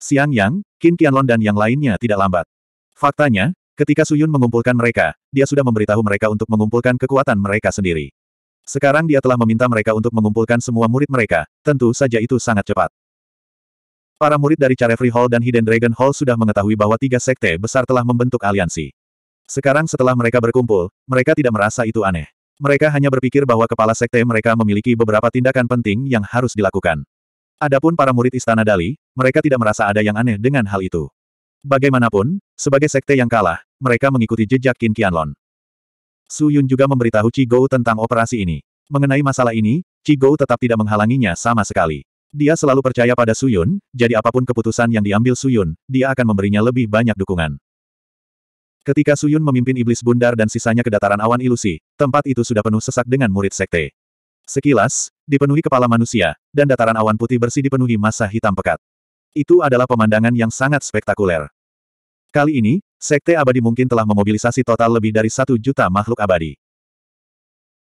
Xiang Yang, Qin Qianlong dan yang lainnya tidak lambat. Faktanya, ketika Suyun mengumpulkan mereka, dia sudah memberitahu mereka untuk mengumpulkan kekuatan mereka sendiri. Sekarang dia telah meminta mereka untuk mengumpulkan semua murid mereka, tentu saja itu sangat cepat. Para murid dari Carefree Hall dan Hidden Dragon Hall sudah mengetahui bahwa tiga sekte besar telah membentuk aliansi. Sekarang setelah mereka berkumpul, mereka tidak merasa itu aneh. Mereka hanya berpikir bahwa kepala sekte mereka memiliki beberapa tindakan penting yang harus dilakukan. Adapun para murid Istana Dali, mereka tidak merasa ada yang aneh dengan hal itu. Bagaimanapun, sebagai sekte yang kalah, mereka mengikuti jejak Qin Qianlong. Su Yun juga memberitahu Qi Gou tentang operasi ini. Mengenai masalah ini, Qi Gou tetap tidak menghalanginya sama sekali. Dia selalu percaya pada Su Yun, jadi apapun keputusan yang diambil Su Yun, dia akan memberinya lebih banyak dukungan. Ketika Su Yun memimpin iblis bundar dan sisanya ke dataran awan ilusi, tempat itu sudah penuh sesak dengan murid sekte. Sekilas, dipenuhi kepala manusia, dan dataran awan putih bersih dipenuhi masa hitam pekat. Itu adalah pemandangan yang sangat spektakuler. Kali ini, Sekte Abadi mungkin telah memobilisasi total lebih dari satu juta makhluk abadi.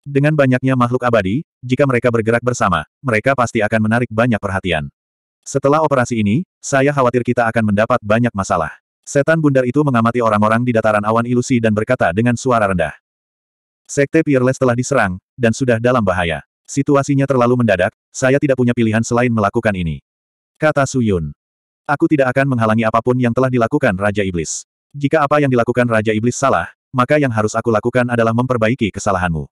Dengan banyaknya makhluk abadi, jika mereka bergerak bersama, mereka pasti akan menarik banyak perhatian. Setelah operasi ini, saya khawatir kita akan mendapat banyak masalah. Setan bundar itu mengamati orang-orang di dataran awan ilusi dan berkata dengan suara rendah. Sekte Peerless telah diserang, dan sudah dalam bahaya. Situasinya terlalu mendadak, saya tidak punya pilihan selain melakukan ini. Kata Suyun. Aku tidak akan menghalangi apapun yang telah dilakukan Raja Iblis. Jika apa yang dilakukan Raja Iblis salah, maka yang harus aku lakukan adalah memperbaiki kesalahanmu.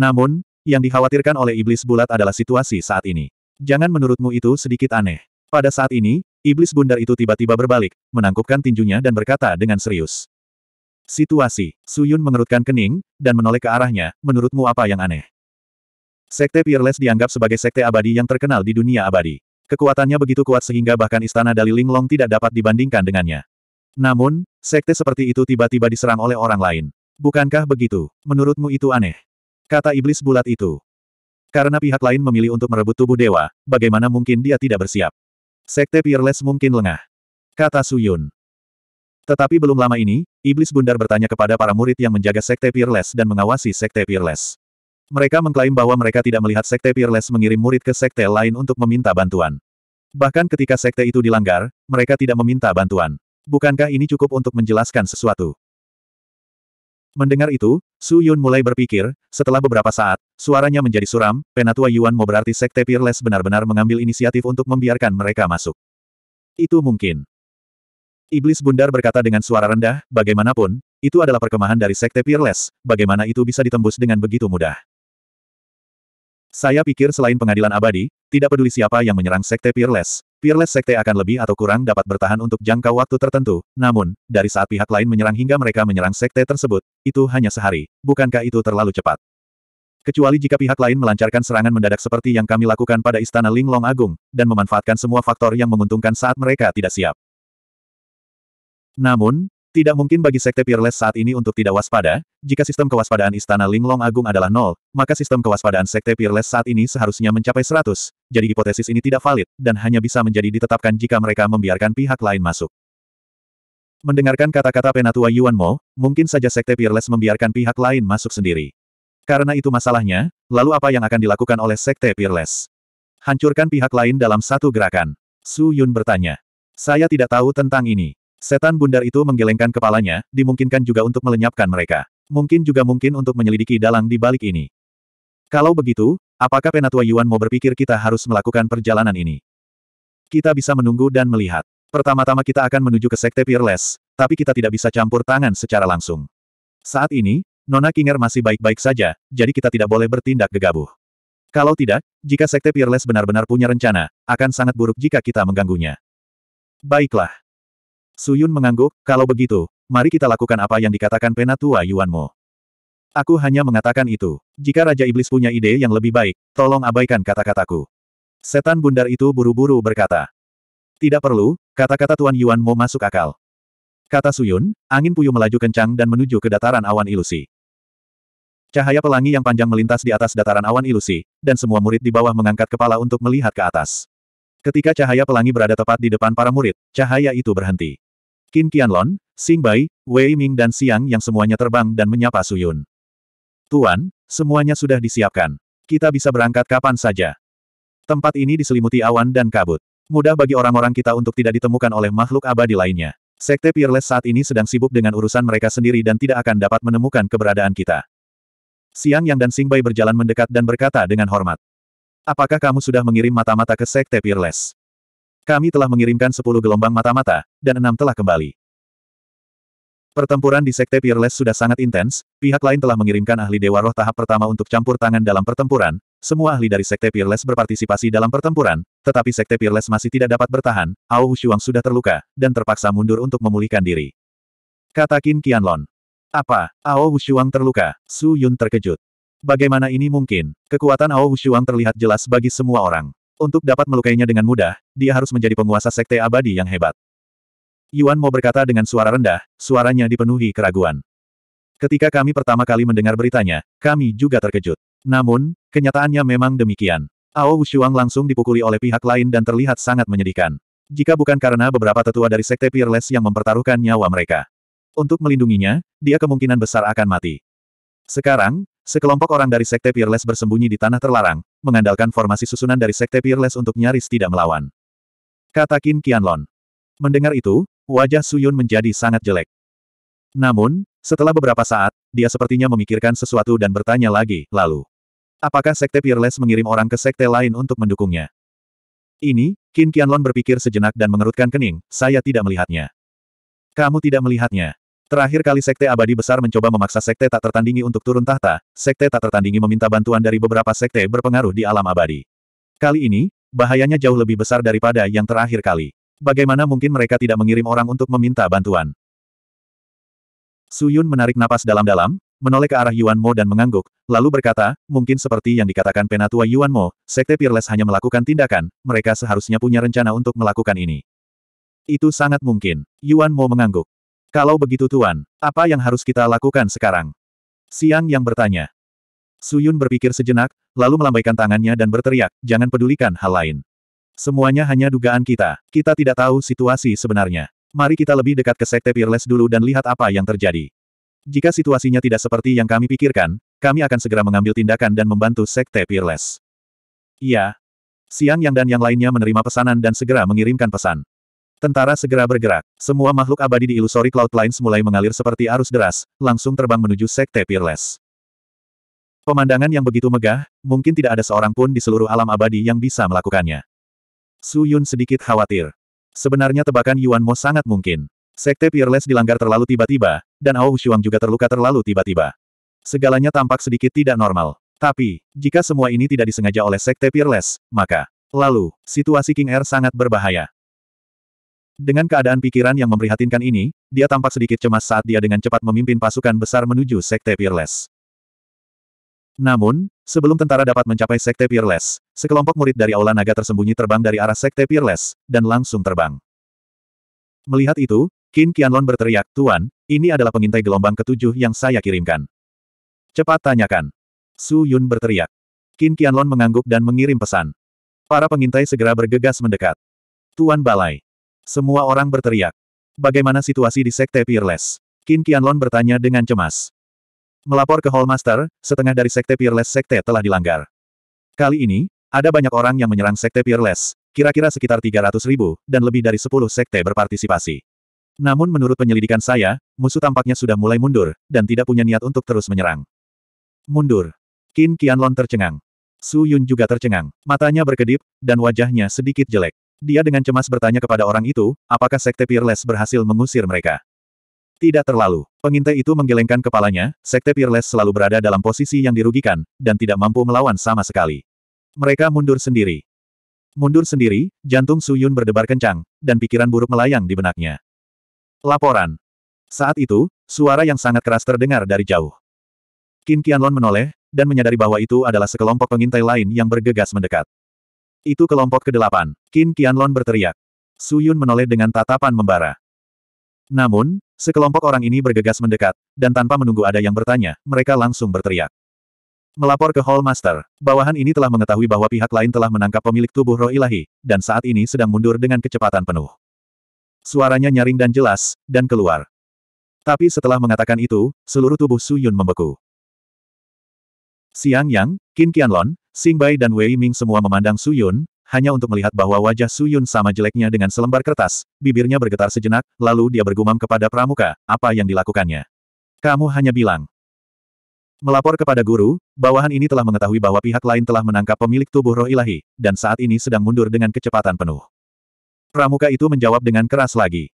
Namun, yang dikhawatirkan oleh Iblis Bulat adalah situasi saat ini. Jangan menurutmu itu sedikit aneh. Pada saat ini, Iblis Bundar itu tiba-tiba berbalik, menangkupkan tinjunya dan berkata dengan serius. Situasi, Suyun mengerutkan kening, dan menoleh ke arahnya, menurutmu apa yang aneh? Sekte Peerless dianggap sebagai sekte abadi yang terkenal di dunia abadi. Kekuatannya begitu kuat sehingga bahkan istana Dali Linglong tidak dapat dibandingkan dengannya. Namun, sekte seperti itu tiba-tiba diserang oleh orang lain. Bukankah begitu? Menurutmu itu aneh? Kata iblis bulat itu. Karena pihak lain memilih untuk merebut tubuh dewa, bagaimana mungkin dia tidak bersiap? Sekte Peerless mungkin lengah. Kata Suyun. Tetapi belum lama ini, Iblis Bundar bertanya kepada para murid yang menjaga Sekte Peerless dan mengawasi Sekte Peerless. Mereka mengklaim bahwa mereka tidak melihat Sekte Peerless mengirim murid ke Sekte lain untuk meminta bantuan. Bahkan ketika Sekte itu dilanggar, mereka tidak meminta bantuan. Bukankah ini cukup untuk menjelaskan sesuatu? Mendengar itu, Su Yun mulai berpikir, setelah beberapa saat, suaranya menjadi suram, Penatua Yuan mau berarti Sekte Peerless benar-benar mengambil inisiatif untuk membiarkan mereka masuk. Itu mungkin. Iblis Bundar berkata dengan suara rendah, bagaimanapun, itu adalah perkemahan dari Sekte Peerless, bagaimana itu bisa ditembus dengan begitu mudah. Saya pikir selain pengadilan abadi, tidak peduli siapa yang menyerang Sekte Peerless, Peerless Sekte akan lebih atau kurang dapat bertahan untuk jangka waktu tertentu, namun, dari saat pihak lain menyerang hingga mereka menyerang Sekte tersebut, itu hanya sehari, bukankah itu terlalu cepat? Kecuali jika pihak lain melancarkan serangan mendadak seperti yang kami lakukan pada Istana Linglong Agung, dan memanfaatkan semua faktor yang menguntungkan saat mereka tidak siap. Namun, tidak mungkin bagi Sekte Peerless saat ini untuk tidak waspada, jika sistem kewaspadaan Istana Linglong Agung adalah nol, maka sistem kewaspadaan Sekte Peerless saat ini seharusnya mencapai 100, jadi hipotesis ini tidak valid, dan hanya bisa menjadi ditetapkan jika mereka membiarkan pihak lain masuk. Mendengarkan kata-kata Penatua Yuan Mo, mungkin saja Sekte Peerless membiarkan pihak lain masuk sendiri. Karena itu masalahnya, lalu apa yang akan dilakukan oleh Sekte Peerless? Hancurkan pihak lain dalam satu gerakan. Su Yun bertanya. Saya tidak tahu tentang ini. Setan bundar itu menggelengkan kepalanya, dimungkinkan juga untuk melenyapkan mereka. Mungkin juga mungkin untuk menyelidiki dalang di balik ini. Kalau begitu, apakah Penatua Yuan mau berpikir kita harus melakukan perjalanan ini? Kita bisa menunggu dan melihat. Pertama-tama kita akan menuju ke Sekte Peerless, tapi kita tidak bisa campur tangan secara langsung. Saat ini, Nona Kinger masih baik-baik saja, jadi kita tidak boleh bertindak gegabah. Kalau tidak, jika Sekte Peerless benar-benar punya rencana, akan sangat buruk jika kita mengganggunya. Baiklah. Suyun mengangguk, kalau begitu, mari kita lakukan apa yang dikatakan penatua Yuanmo. Aku hanya mengatakan itu. Jika Raja Iblis punya ide yang lebih baik, tolong abaikan kata-kataku. Setan bundar itu buru-buru berkata. Tidak perlu, kata-kata Tuan Yuanmo masuk akal. Kata Suyun, angin puyuh melaju kencang dan menuju ke dataran awan ilusi. Cahaya pelangi yang panjang melintas di atas dataran awan ilusi, dan semua murid di bawah mengangkat kepala untuk melihat ke atas. Ketika cahaya pelangi berada tepat di depan para murid, cahaya itu berhenti. Qin Qianlon, Xing Bai, Wei Ming dan Siang yang semuanya terbang dan menyapa Suyun. Tuan, semuanya sudah disiapkan. Kita bisa berangkat kapan saja. Tempat ini diselimuti awan dan kabut. Mudah bagi orang-orang kita untuk tidak ditemukan oleh makhluk abadi lainnya. Sekte Peerless saat ini sedang sibuk dengan urusan mereka sendiri dan tidak akan dapat menemukan keberadaan kita. Siang Yang dan Sing Bai berjalan mendekat dan berkata dengan hormat. Apakah kamu sudah mengirim mata-mata ke Sekte Peerless? Kami telah mengirimkan sepuluh gelombang mata-mata, dan enam telah kembali. Pertempuran di Sekte Peerless sudah sangat intens, pihak lain telah mengirimkan ahli Dewa Roh tahap pertama untuk campur tangan dalam pertempuran, semua ahli dari Sekte Peerless berpartisipasi dalam pertempuran, tetapi Sekte Peerless masih tidak dapat bertahan, Ao Hushuang sudah terluka, dan terpaksa mundur untuk memulihkan diri. Kata Qin Qianlon. Apa, Ao Hushuang terluka? Su Yun terkejut. Bagaimana ini mungkin? Kekuatan Ao Hushuang terlihat jelas bagi semua orang. Untuk dapat melukainya dengan mudah, dia harus menjadi penguasa Sekte Abadi yang hebat. Yuan Mo berkata dengan suara rendah, suaranya dipenuhi keraguan. Ketika kami pertama kali mendengar beritanya, kami juga terkejut. Namun, kenyataannya memang demikian. Ao Wushuang langsung dipukuli oleh pihak lain dan terlihat sangat menyedihkan. Jika bukan karena beberapa tetua dari Sekte Peerless yang mempertaruhkan nyawa mereka. Untuk melindunginya, dia kemungkinan besar akan mati. Sekarang, sekelompok orang dari Sekte Peerless bersembunyi di tanah terlarang, mengandalkan formasi susunan dari Sekte Peerless untuk nyaris tidak melawan. Kata Qin Qianlong. Mendengar itu, wajah Suyun menjadi sangat jelek. Namun, setelah beberapa saat, dia sepertinya memikirkan sesuatu dan bertanya lagi, lalu. Apakah Sekte Peerless mengirim orang ke Sekte lain untuk mendukungnya? Ini, Qin Qianlong berpikir sejenak dan mengerutkan kening, saya tidak melihatnya. Kamu tidak melihatnya. Terakhir kali Sekte Abadi Besar mencoba memaksa Sekte tak tertandingi untuk turun tahta, Sekte tak tertandingi meminta bantuan dari beberapa Sekte berpengaruh di alam abadi. Kali ini, bahayanya jauh lebih besar daripada yang terakhir kali. Bagaimana mungkin mereka tidak mengirim orang untuk meminta bantuan? Suyun menarik napas dalam-dalam, menoleh ke arah Yuan Mo dan mengangguk, lalu berkata, mungkin seperti yang dikatakan penatua Yuan Mo, Sekte Peerless hanya melakukan tindakan, mereka seharusnya punya rencana untuk melakukan ini. Itu sangat mungkin. Yuan Mo mengangguk. Kalau begitu Tuan, apa yang harus kita lakukan sekarang? Siang yang bertanya. Suyun berpikir sejenak, lalu melambaikan tangannya dan berteriak, jangan pedulikan hal lain. Semuanya hanya dugaan kita. Kita tidak tahu situasi sebenarnya. Mari kita lebih dekat ke Sekte Peerless dulu dan lihat apa yang terjadi. Jika situasinya tidak seperti yang kami pikirkan, kami akan segera mengambil tindakan dan membantu Sekte Peerless. Iya. Siang Yang dan yang lainnya menerima pesanan dan segera mengirimkan pesan. Tentara segera bergerak. Semua makhluk abadi di ilusori Lines mulai mengalir seperti arus deras, langsung terbang menuju Sekte Peerless. Pemandangan yang begitu megah, mungkin tidak ada seorang pun di seluruh alam abadi yang bisa melakukannya. Su Yun sedikit khawatir. Sebenarnya tebakan Yuan Mo sangat mungkin. Sekte Peerless dilanggar terlalu tiba-tiba, dan Ao Shuang juga terluka terlalu tiba-tiba. Segalanya tampak sedikit tidak normal. Tapi, jika semua ini tidak disengaja oleh Sekte Peerless, maka... Lalu, situasi King Air er sangat berbahaya. Dengan keadaan pikiran yang memprihatinkan ini, dia tampak sedikit cemas saat dia dengan cepat memimpin pasukan besar menuju Sekte Peerless. Namun, Sebelum tentara dapat mencapai Sekte Peerless, sekelompok murid dari Aula Naga tersembunyi terbang dari arah Sekte Peerless, dan langsung terbang. Melihat itu, Qin Qianlon berteriak, Tuan, ini adalah pengintai gelombang ketujuh yang saya kirimkan. Cepat tanyakan. Su Yun berteriak. Qin Qianlon mengangguk dan mengirim pesan. Para pengintai segera bergegas mendekat. Tuan Balai. Semua orang berteriak. Bagaimana situasi di Sekte Peerless? Qin Qianlon bertanya dengan cemas. Melapor ke Hallmaster, setengah dari Sekte Peerless Sekte telah dilanggar. Kali ini, ada banyak orang yang menyerang Sekte Peerless, kira-kira sekitar 300 ribu, dan lebih dari 10 Sekte berpartisipasi. Namun menurut penyelidikan saya, musuh tampaknya sudah mulai mundur, dan tidak punya niat untuk terus menyerang. Mundur. Qin Qianlon tercengang. Su Yun juga tercengang. Matanya berkedip, dan wajahnya sedikit jelek. Dia dengan cemas bertanya kepada orang itu, apakah Sekte Peerless berhasil mengusir mereka. Tidak terlalu. Pengintai itu menggelengkan kepalanya, Sekte Peerless selalu berada dalam posisi yang dirugikan, dan tidak mampu melawan sama sekali. Mereka mundur sendiri. Mundur sendiri, jantung Suyun berdebar kencang, dan pikiran buruk melayang di benaknya. Laporan. Saat itu, suara yang sangat keras terdengar dari jauh. Qin Qianlon menoleh, dan menyadari bahwa itu adalah sekelompok pengintai lain yang bergegas mendekat. Itu kelompok ke-8. Qin Qianlon berteriak. Suyun menoleh dengan tatapan membara. Namun, Sekelompok orang ini bergegas mendekat, dan tanpa menunggu ada yang bertanya, mereka langsung berteriak. Melapor ke Hall Master, bawahan ini telah mengetahui bahwa pihak lain telah menangkap pemilik tubuh roh ilahi, dan saat ini sedang mundur dengan kecepatan penuh. Suaranya nyaring dan jelas, dan keluar. Tapi setelah mengatakan itu, seluruh tubuh Su Yun membeku. Siang Yang, Qin Qianlon, Xing Bai dan Wei Ming semua memandang Su Yun, hanya untuk melihat bahwa wajah Su Yun sama jeleknya dengan selembar kertas, bibirnya bergetar sejenak, lalu dia bergumam kepada Pramuka, apa yang dilakukannya. Kamu hanya bilang. Melapor kepada guru, bawahan ini telah mengetahui bahwa pihak lain telah menangkap pemilik tubuh roh ilahi, dan saat ini sedang mundur dengan kecepatan penuh. Pramuka itu menjawab dengan keras lagi.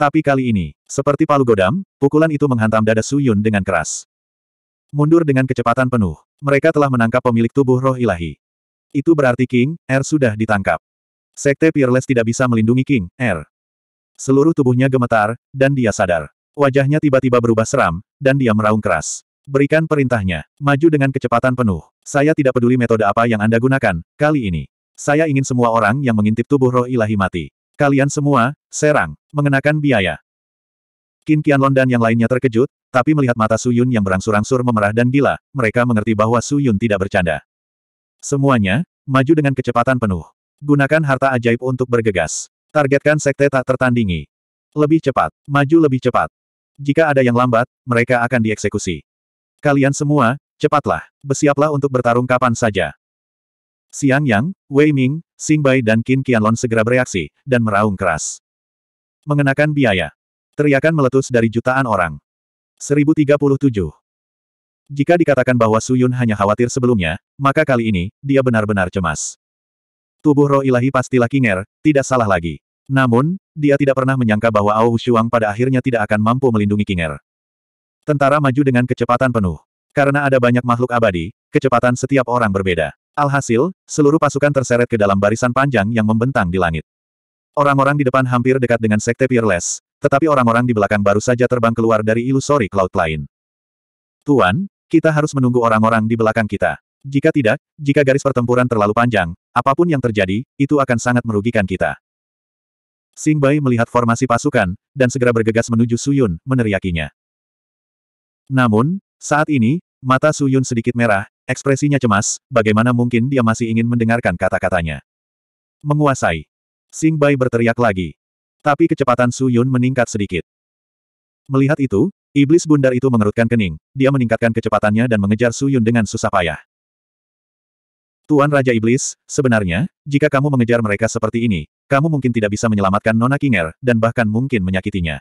Tapi kali ini, seperti palu godam, pukulan itu menghantam dada Su Yun dengan keras. Mundur dengan kecepatan penuh. Mereka telah menangkap pemilik tubuh roh ilahi. Itu berarti King R sudah ditangkap. Sekte Peerless tidak bisa melindungi King R. Seluruh tubuhnya gemetar, dan dia sadar. Wajahnya tiba-tiba berubah seram, dan dia meraung keras. Berikan perintahnya. Maju dengan kecepatan penuh. Saya tidak peduli metode apa yang Anda gunakan, kali ini. Saya ingin semua orang yang mengintip tubuh roh ilahi mati. Kalian semua, serang, mengenakan biaya. Qin Qianlong dan yang lainnya terkejut, tapi melihat mata Su Yun yang berangsur-angsur memerah dan gila, mereka mengerti bahwa Su Yun tidak bercanda. Semuanya, maju dengan kecepatan penuh. Gunakan harta ajaib untuk bergegas. Targetkan sekte tak tertandingi. Lebih cepat, maju lebih cepat. Jika ada yang lambat, mereka akan dieksekusi. Kalian semua, cepatlah, bersiaplah untuk bertarung kapan saja. Siang Yang, Wei Ming, Xing Bai dan Qin Qianlon segera bereaksi, dan meraung keras. Mengenakan biaya. Teriakan meletus dari jutaan orang. 1037. Jika dikatakan bahwa Suyun hanya khawatir sebelumnya, maka kali ini, dia benar-benar cemas. Tubuh roh ilahi pastilah kinger, tidak salah lagi. Namun, dia tidak pernah menyangka bahwa Ao Shuang pada akhirnya tidak akan mampu melindungi kinger. Tentara maju dengan kecepatan penuh. Karena ada banyak makhluk abadi, kecepatan setiap orang berbeda. Alhasil, seluruh pasukan terseret ke dalam barisan panjang yang membentang di langit. Orang-orang di depan hampir dekat dengan Sekte Peerless, tetapi orang-orang di belakang baru saja terbang keluar dari ilusori cloud lain. Tuan, kita harus menunggu orang-orang di belakang kita. Jika tidak, jika garis pertempuran terlalu panjang, apapun yang terjadi, itu akan sangat merugikan kita. Sing Bai melihat formasi pasukan, dan segera bergegas menuju Suyun, meneriakinya. Namun, saat ini, mata Suyun sedikit merah, ekspresinya cemas, bagaimana mungkin dia masih ingin mendengarkan kata-katanya. Menguasai. Sing Bai berteriak lagi. Tapi kecepatan Suyun meningkat sedikit. Melihat itu, Iblis bundar itu mengerutkan kening, dia meningkatkan kecepatannya dan mengejar Su Yun dengan susah payah. Tuan Raja Iblis, sebenarnya, jika kamu mengejar mereka seperti ini, kamu mungkin tidak bisa menyelamatkan Nona Kinger, dan bahkan mungkin menyakitinya.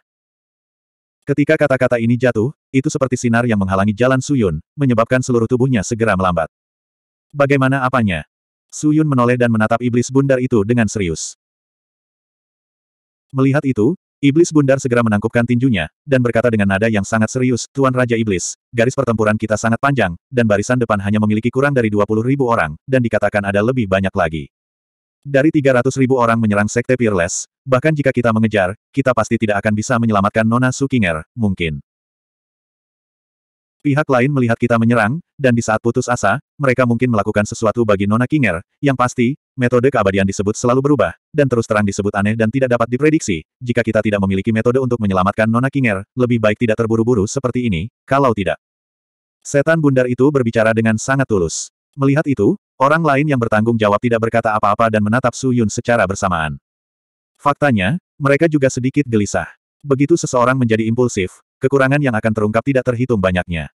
Ketika kata-kata ini jatuh, itu seperti sinar yang menghalangi jalan Su Yun, menyebabkan seluruh tubuhnya segera melambat. Bagaimana apanya? Su Yun menoleh dan menatap iblis bundar itu dengan serius. Melihat itu, Iblis Bundar segera menangkupkan tinjunya, dan berkata dengan nada yang sangat serius, Tuan Raja Iblis, garis pertempuran kita sangat panjang, dan barisan depan hanya memiliki kurang dari 20 ribu orang, dan dikatakan ada lebih banyak lagi. Dari 300 ribu orang menyerang Sekte Peerless, bahkan jika kita mengejar, kita pasti tidak akan bisa menyelamatkan Nona Sukinger, mungkin. Pihak lain melihat kita menyerang, dan di saat putus asa, mereka mungkin melakukan sesuatu bagi Nona Kinger, yang pasti, metode keabadian disebut selalu berubah, dan terus terang disebut aneh dan tidak dapat diprediksi, jika kita tidak memiliki metode untuk menyelamatkan Nona Kinger, lebih baik tidak terburu-buru seperti ini, kalau tidak. Setan bundar itu berbicara dengan sangat tulus. Melihat itu, orang lain yang bertanggung jawab tidak berkata apa-apa dan menatap Su Yun secara bersamaan. Faktanya, mereka juga sedikit gelisah. Begitu seseorang menjadi impulsif, Kekurangan yang akan terungkap tidak terhitung banyaknya.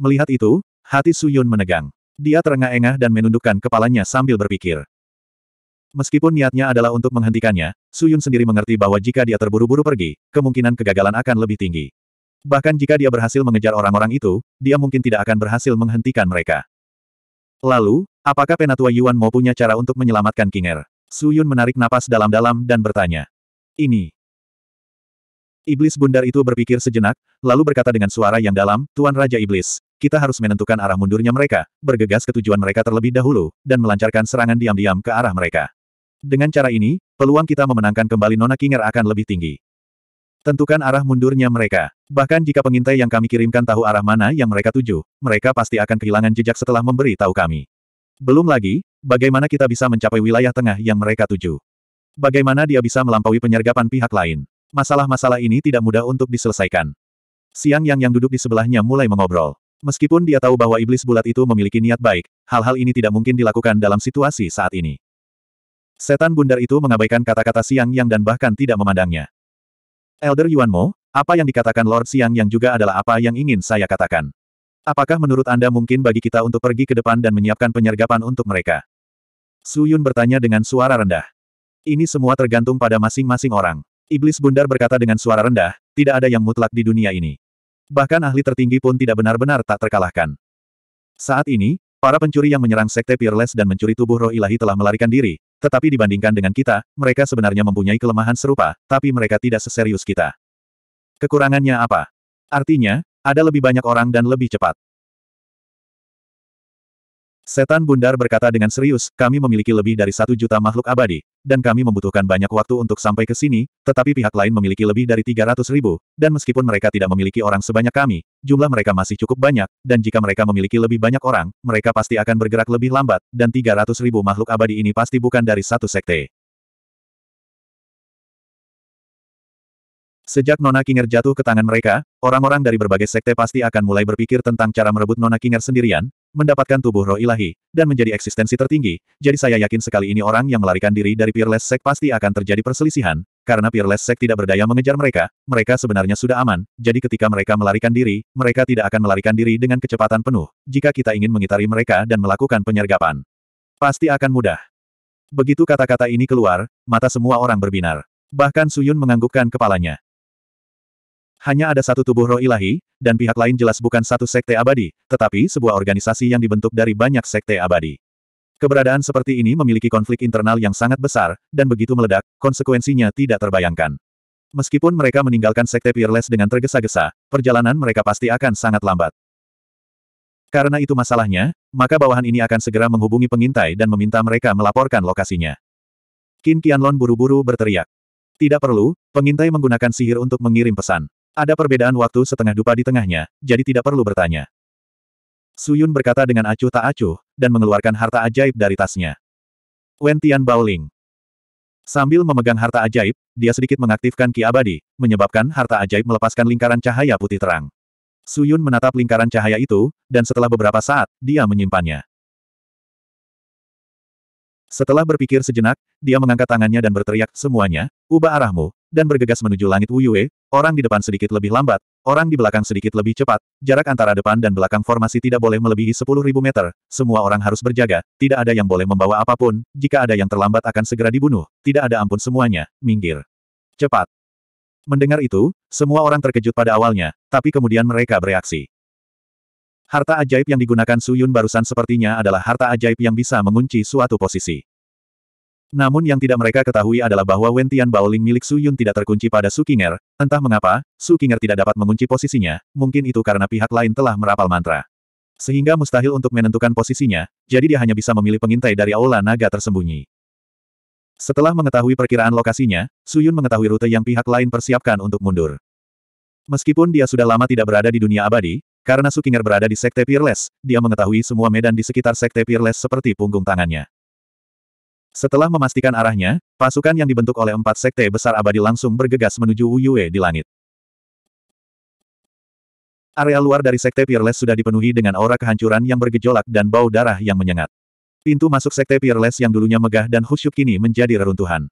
Melihat itu, hati Suyun menegang. Dia terengah-engah dan menundukkan kepalanya sambil berpikir. Meskipun niatnya adalah untuk menghentikannya, Suyun sendiri mengerti bahwa jika dia terburu-buru pergi, kemungkinan kegagalan akan lebih tinggi. Bahkan jika dia berhasil mengejar orang-orang itu, dia mungkin tidak akan berhasil menghentikan mereka. Lalu, apakah Penatua Yuan mau punya cara untuk menyelamatkan Kinger? Suyun menarik napas dalam-dalam dan bertanya. Ini, Iblis bundar itu berpikir sejenak, lalu berkata dengan suara yang dalam, Tuan Raja Iblis, kita harus menentukan arah mundurnya mereka, bergegas ke tujuan mereka terlebih dahulu, dan melancarkan serangan diam-diam ke arah mereka. Dengan cara ini, peluang kita memenangkan kembali Nona Kinger akan lebih tinggi. Tentukan arah mundurnya mereka. Bahkan jika pengintai yang kami kirimkan tahu arah mana yang mereka tuju, mereka pasti akan kehilangan jejak setelah memberi tahu kami. Belum lagi, bagaimana kita bisa mencapai wilayah tengah yang mereka tuju. Bagaimana dia bisa melampaui penyergapan pihak lain. Masalah-masalah ini tidak mudah untuk diselesaikan. Siang Yang yang duduk di sebelahnya mulai mengobrol. Meskipun dia tahu bahwa iblis bulat itu memiliki niat baik, hal-hal ini tidak mungkin dilakukan dalam situasi saat ini. Setan bundar itu mengabaikan kata-kata Siang Yang dan bahkan tidak memandangnya. Elder Yuan Mo, apa yang dikatakan Lord Siang Yang juga adalah apa yang ingin saya katakan. Apakah menurut Anda mungkin bagi kita untuk pergi ke depan dan menyiapkan penyergapan untuk mereka? Su Yun bertanya dengan suara rendah. Ini semua tergantung pada masing-masing orang. Iblis bundar berkata dengan suara rendah, tidak ada yang mutlak di dunia ini. Bahkan ahli tertinggi pun tidak benar-benar tak terkalahkan. Saat ini, para pencuri yang menyerang Sekte Peerless dan mencuri tubuh roh ilahi telah melarikan diri, tetapi dibandingkan dengan kita, mereka sebenarnya mempunyai kelemahan serupa, tapi mereka tidak seserius kita. Kekurangannya apa? Artinya, ada lebih banyak orang dan lebih cepat. Setan Bundar berkata dengan serius, kami memiliki lebih dari satu juta makhluk abadi, dan kami membutuhkan banyak waktu untuk sampai ke sini, tetapi pihak lain memiliki lebih dari tiga ratus ribu, dan meskipun mereka tidak memiliki orang sebanyak kami, jumlah mereka masih cukup banyak, dan jika mereka memiliki lebih banyak orang, mereka pasti akan bergerak lebih lambat, dan tiga ratus ribu makhluk abadi ini pasti bukan dari satu sekte. Sejak Nona Kinger jatuh ke tangan mereka, orang-orang dari berbagai sekte pasti akan mulai berpikir tentang cara merebut Nona Kinger sendirian, mendapatkan tubuh roh ilahi, dan menjadi eksistensi tertinggi, jadi saya yakin sekali ini orang yang melarikan diri dari Peerless Sect pasti akan terjadi perselisihan, karena Peerless Sect tidak berdaya mengejar mereka, mereka sebenarnya sudah aman, jadi ketika mereka melarikan diri, mereka tidak akan melarikan diri dengan kecepatan penuh, jika kita ingin mengitari mereka dan melakukan penyergapan. Pasti akan mudah. Begitu kata-kata ini keluar, mata semua orang berbinar. Bahkan Suyun menganggukkan kepalanya. Hanya ada satu tubuh roh ilahi, dan pihak lain jelas bukan satu sekte abadi, tetapi sebuah organisasi yang dibentuk dari banyak sekte abadi. Keberadaan seperti ini memiliki konflik internal yang sangat besar, dan begitu meledak, konsekuensinya tidak terbayangkan. Meskipun mereka meninggalkan sekte Peerless dengan tergesa-gesa, perjalanan mereka pasti akan sangat lambat. Karena itu masalahnya, maka bawahan ini akan segera menghubungi pengintai dan meminta mereka melaporkan lokasinya. Qin Qianlong buru-buru berteriak. Tidak perlu, pengintai menggunakan sihir untuk mengirim pesan. Ada perbedaan waktu setengah dupa di tengahnya, jadi tidak perlu bertanya. Suyun berkata dengan acuh tak acuh, dan mengeluarkan harta ajaib dari tasnya. Wentian Tian Baoling. Sambil memegang harta ajaib, dia sedikit mengaktifkan ki abadi, menyebabkan harta ajaib melepaskan lingkaran cahaya putih terang. Suyun menatap lingkaran cahaya itu, dan setelah beberapa saat, dia menyimpannya. Setelah berpikir sejenak, dia mengangkat tangannya dan berteriak, semuanya, ubah arahmu, dan bergegas menuju langit Wuyue, orang di depan sedikit lebih lambat, orang di belakang sedikit lebih cepat, jarak antara depan dan belakang formasi tidak boleh melebihi 10.000 meter, semua orang harus berjaga, tidak ada yang boleh membawa apapun, jika ada yang terlambat akan segera dibunuh, tidak ada ampun semuanya, minggir. Cepat. Mendengar itu, semua orang terkejut pada awalnya, tapi kemudian mereka bereaksi. Harta ajaib yang digunakan Su Yun barusan sepertinya adalah harta ajaib yang bisa mengunci suatu posisi. Namun yang tidak mereka ketahui adalah bahwa Wentian Baoling milik Su Yun tidak terkunci pada Su Qinger, entah mengapa, Su Qinger tidak dapat mengunci posisinya, mungkin itu karena pihak lain telah merapal mantra. Sehingga mustahil untuk menentukan posisinya, jadi dia hanya bisa memilih pengintai dari aula naga tersembunyi. Setelah mengetahui perkiraan lokasinya, Su Yun mengetahui rute yang pihak lain persiapkan untuk mundur. Meskipun dia sudah lama tidak berada di dunia abadi, karena Su Qing'er berada di Sekte Peerless, dia mengetahui semua medan di sekitar Sekte Peerless seperti punggung tangannya. Setelah memastikan arahnya, pasukan yang dibentuk oleh empat sekte besar abadi langsung bergegas menuju Yue di langit. Area luar dari sekte Peerless sudah dipenuhi dengan aura kehancuran yang bergejolak dan bau darah yang menyengat. Pintu masuk sekte Peerless yang dulunya megah dan khusyuk kini menjadi reruntuhan.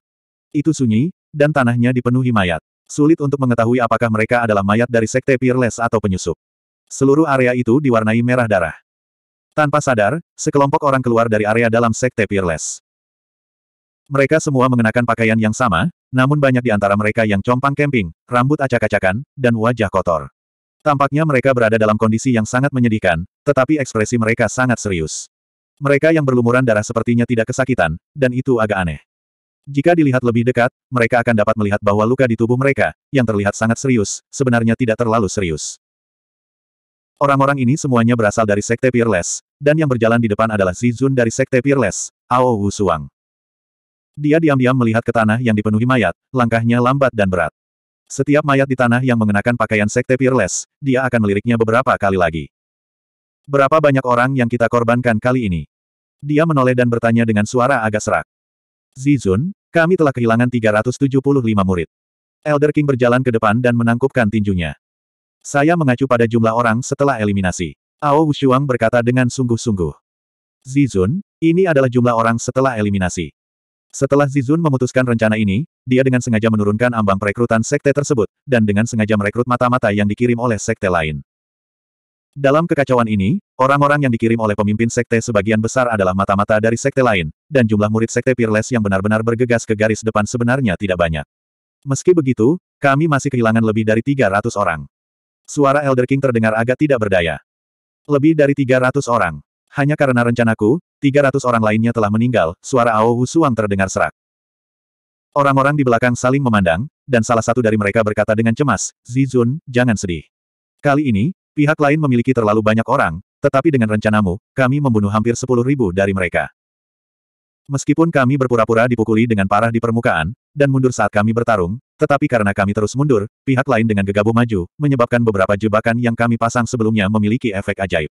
Itu sunyi, dan tanahnya dipenuhi mayat. Sulit untuk mengetahui apakah mereka adalah mayat dari sekte Peerless atau penyusup. Seluruh area itu diwarnai merah darah. Tanpa sadar, sekelompok orang keluar dari area dalam sekte Peerless. Mereka semua mengenakan pakaian yang sama, namun banyak di antara mereka yang compang camping, rambut acak-acakan, dan wajah kotor. Tampaknya mereka berada dalam kondisi yang sangat menyedihkan, tetapi ekspresi mereka sangat serius. Mereka yang berlumuran darah sepertinya tidak kesakitan, dan itu agak aneh. Jika dilihat lebih dekat, mereka akan dapat melihat bahwa luka di tubuh mereka, yang terlihat sangat serius, sebenarnya tidak terlalu serius. Orang-orang ini semuanya berasal dari Sekte Peerless, dan yang berjalan di depan adalah Zizun dari Sekte Peerless, Ao Wu Suang. Dia diam-diam melihat ke tanah yang dipenuhi mayat, langkahnya lambat dan berat. Setiap mayat di tanah yang mengenakan pakaian sekte Peerless, dia akan meliriknya beberapa kali lagi. Berapa banyak orang yang kita korbankan kali ini? Dia menoleh dan bertanya dengan suara agak serak. Zizun, kami telah kehilangan 375 murid. Elder King berjalan ke depan dan menangkupkan tinjunya. Saya mengacu pada jumlah orang setelah eliminasi. Ao Wushuang berkata dengan sungguh-sungguh. Zizun, ini adalah jumlah orang setelah eliminasi. Setelah Zizun memutuskan rencana ini, dia dengan sengaja menurunkan ambang perekrutan sekte tersebut, dan dengan sengaja merekrut mata-mata yang dikirim oleh sekte lain. Dalam kekacauan ini, orang-orang yang dikirim oleh pemimpin sekte sebagian besar adalah mata-mata dari sekte lain, dan jumlah murid sekte Peerless yang benar-benar bergegas ke garis depan sebenarnya tidak banyak. Meski begitu, kami masih kehilangan lebih dari 300 orang. Suara Elder King terdengar agak tidak berdaya. Lebih dari 300 orang. Hanya karena rencanaku, 300 orang lainnya telah meninggal, suara Ao Suang terdengar serak. Orang-orang di belakang saling memandang, dan salah satu dari mereka berkata dengan cemas, Zizun, jangan sedih. Kali ini, pihak lain memiliki terlalu banyak orang, tetapi dengan rencanamu, kami membunuh hampir ribu dari mereka. Meskipun kami berpura-pura dipukuli dengan parah di permukaan, dan mundur saat kami bertarung, tetapi karena kami terus mundur, pihak lain dengan gegabah maju, menyebabkan beberapa jebakan yang kami pasang sebelumnya memiliki efek ajaib.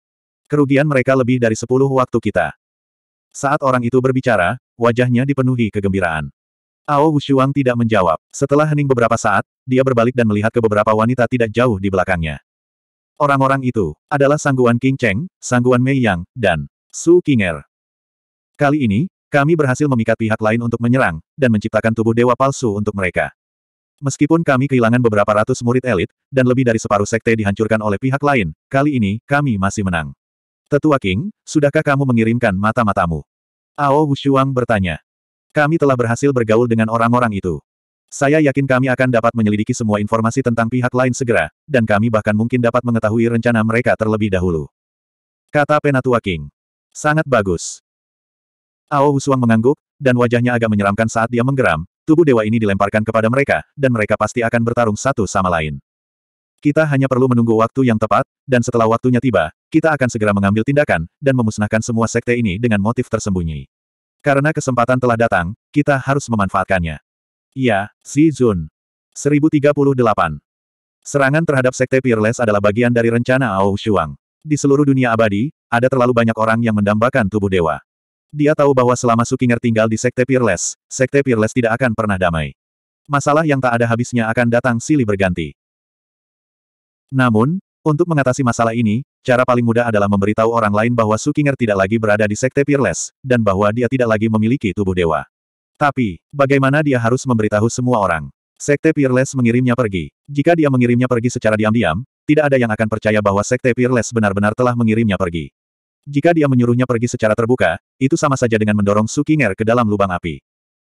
Kerugian mereka lebih dari sepuluh waktu kita. Saat orang itu berbicara, wajahnya dipenuhi kegembiraan. Ao Wushuang tidak menjawab. Setelah hening beberapa saat, dia berbalik dan melihat ke beberapa wanita tidak jauh di belakangnya. Orang-orang itu adalah Sangguan King Cheng, Sangguan Mei Yang, dan Su king er. Kali ini, kami berhasil memikat pihak lain untuk menyerang, dan menciptakan tubuh dewa palsu untuk mereka. Meskipun kami kehilangan beberapa ratus murid elit, dan lebih dari separuh sekte dihancurkan oleh pihak lain, kali ini, kami masih menang. Tetua King, sudahkah kamu mengirimkan mata-matamu? Ao Wushuang bertanya. Kami telah berhasil bergaul dengan orang-orang itu. Saya yakin kami akan dapat menyelidiki semua informasi tentang pihak lain segera, dan kami bahkan mungkin dapat mengetahui rencana mereka terlebih dahulu. Kata Penatua King. Sangat bagus. Ao Wushuang mengangguk, dan wajahnya agak menyeramkan saat dia menggeram, tubuh dewa ini dilemparkan kepada mereka, dan mereka pasti akan bertarung satu sama lain. Kita hanya perlu menunggu waktu yang tepat, dan setelah waktunya tiba, kita akan segera mengambil tindakan, dan memusnahkan semua sekte ini dengan motif tersembunyi. Karena kesempatan telah datang, kita harus memanfaatkannya. Ya, Iya, Zun. 1038. Serangan terhadap sekte Peerless adalah bagian dari rencana Ao Shuang. Di seluruh dunia abadi, ada terlalu banyak orang yang mendambakan tubuh dewa. Dia tahu bahwa selama Sukinger tinggal di sekte Peerless, sekte Peerless tidak akan pernah damai. Masalah yang tak ada habisnya akan datang silih berganti. Namun, untuk mengatasi masalah ini, cara paling mudah adalah memberitahu orang lain bahwa Sukinger tidak lagi berada di Sekte Peerless, dan bahwa dia tidak lagi memiliki tubuh dewa. Tapi, bagaimana dia harus memberitahu semua orang? Sekte Peerless mengirimnya pergi. Jika dia mengirimnya pergi secara diam-diam, tidak ada yang akan percaya bahwa Sekte Peerless benar-benar telah mengirimnya pergi. Jika dia menyuruhnya pergi secara terbuka, itu sama saja dengan mendorong Sukinger ke dalam lubang api.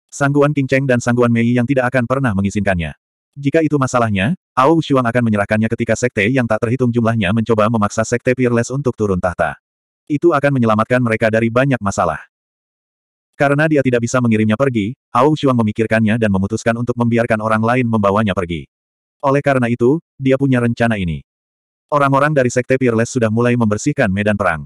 Sangguan King Cheng dan Sangguan Mei yang tidak akan pernah mengizinkannya. Jika itu masalahnya, Ao Shuang akan menyerahkannya ketika sekte yang tak terhitung jumlahnya mencoba memaksa sekte Peerless untuk turun tahta. Itu akan menyelamatkan mereka dari banyak masalah. Karena dia tidak bisa mengirimnya pergi, Ao Shuang memikirkannya dan memutuskan untuk membiarkan orang lain membawanya pergi. Oleh karena itu, dia punya rencana ini. Orang-orang dari sekte Peerless sudah mulai membersihkan medan perang.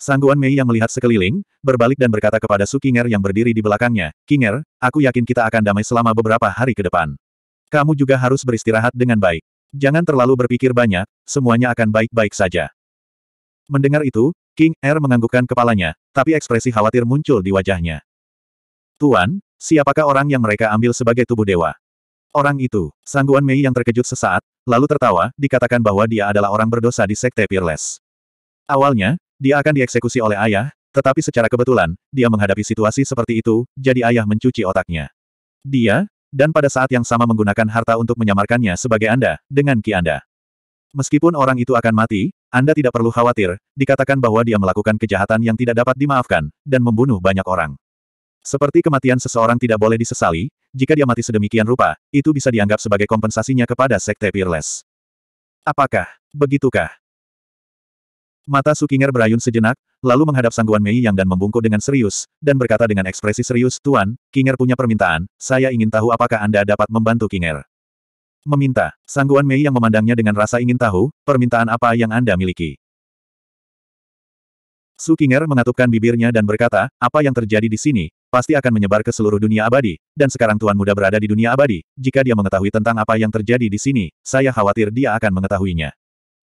Sangguan Mei yang melihat sekeliling, berbalik dan berkata kepada Su Kinger yang berdiri di belakangnya, Kinger, aku yakin kita akan damai selama beberapa hari ke depan. Kamu juga harus beristirahat dengan baik. Jangan terlalu berpikir banyak, semuanya akan baik-baik saja. Mendengar itu, King Er menganggukkan kepalanya, tapi ekspresi khawatir muncul di wajahnya. Tuan, siapakah orang yang mereka ambil sebagai tubuh dewa? Orang itu, sangguan Mei yang terkejut sesaat, lalu tertawa, dikatakan bahwa dia adalah orang berdosa di Sekte Peerless. Awalnya, dia akan dieksekusi oleh ayah, tetapi secara kebetulan, dia menghadapi situasi seperti itu, jadi ayah mencuci otaknya. Dia, dan pada saat yang sama menggunakan harta untuk menyamarkannya sebagai Anda, dengan Ki Anda. Meskipun orang itu akan mati, Anda tidak perlu khawatir, dikatakan bahwa dia melakukan kejahatan yang tidak dapat dimaafkan, dan membunuh banyak orang. Seperti kematian seseorang tidak boleh disesali, jika dia mati sedemikian rupa, itu bisa dianggap sebagai kompensasinya kepada Sekte Peerless. Apakah, begitukah? Mata Sukinger berayun sejenak, lalu menghadap Sangguan Mei Yang dan membungkuk dengan serius, dan berkata dengan ekspresi serius, Tuan, Kinger punya permintaan, saya ingin tahu apakah Anda dapat membantu Kinger. Meminta, Sangguan Mei Yang memandangnya dengan rasa ingin tahu, permintaan apa yang Anda miliki. Su Kinger mengatupkan bibirnya dan berkata, apa yang terjadi di sini, pasti akan menyebar ke seluruh dunia abadi, dan sekarang Tuan Muda berada di dunia abadi, jika dia mengetahui tentang apa yang terjadi di sini, saya khawatir dia akan mengetahuinya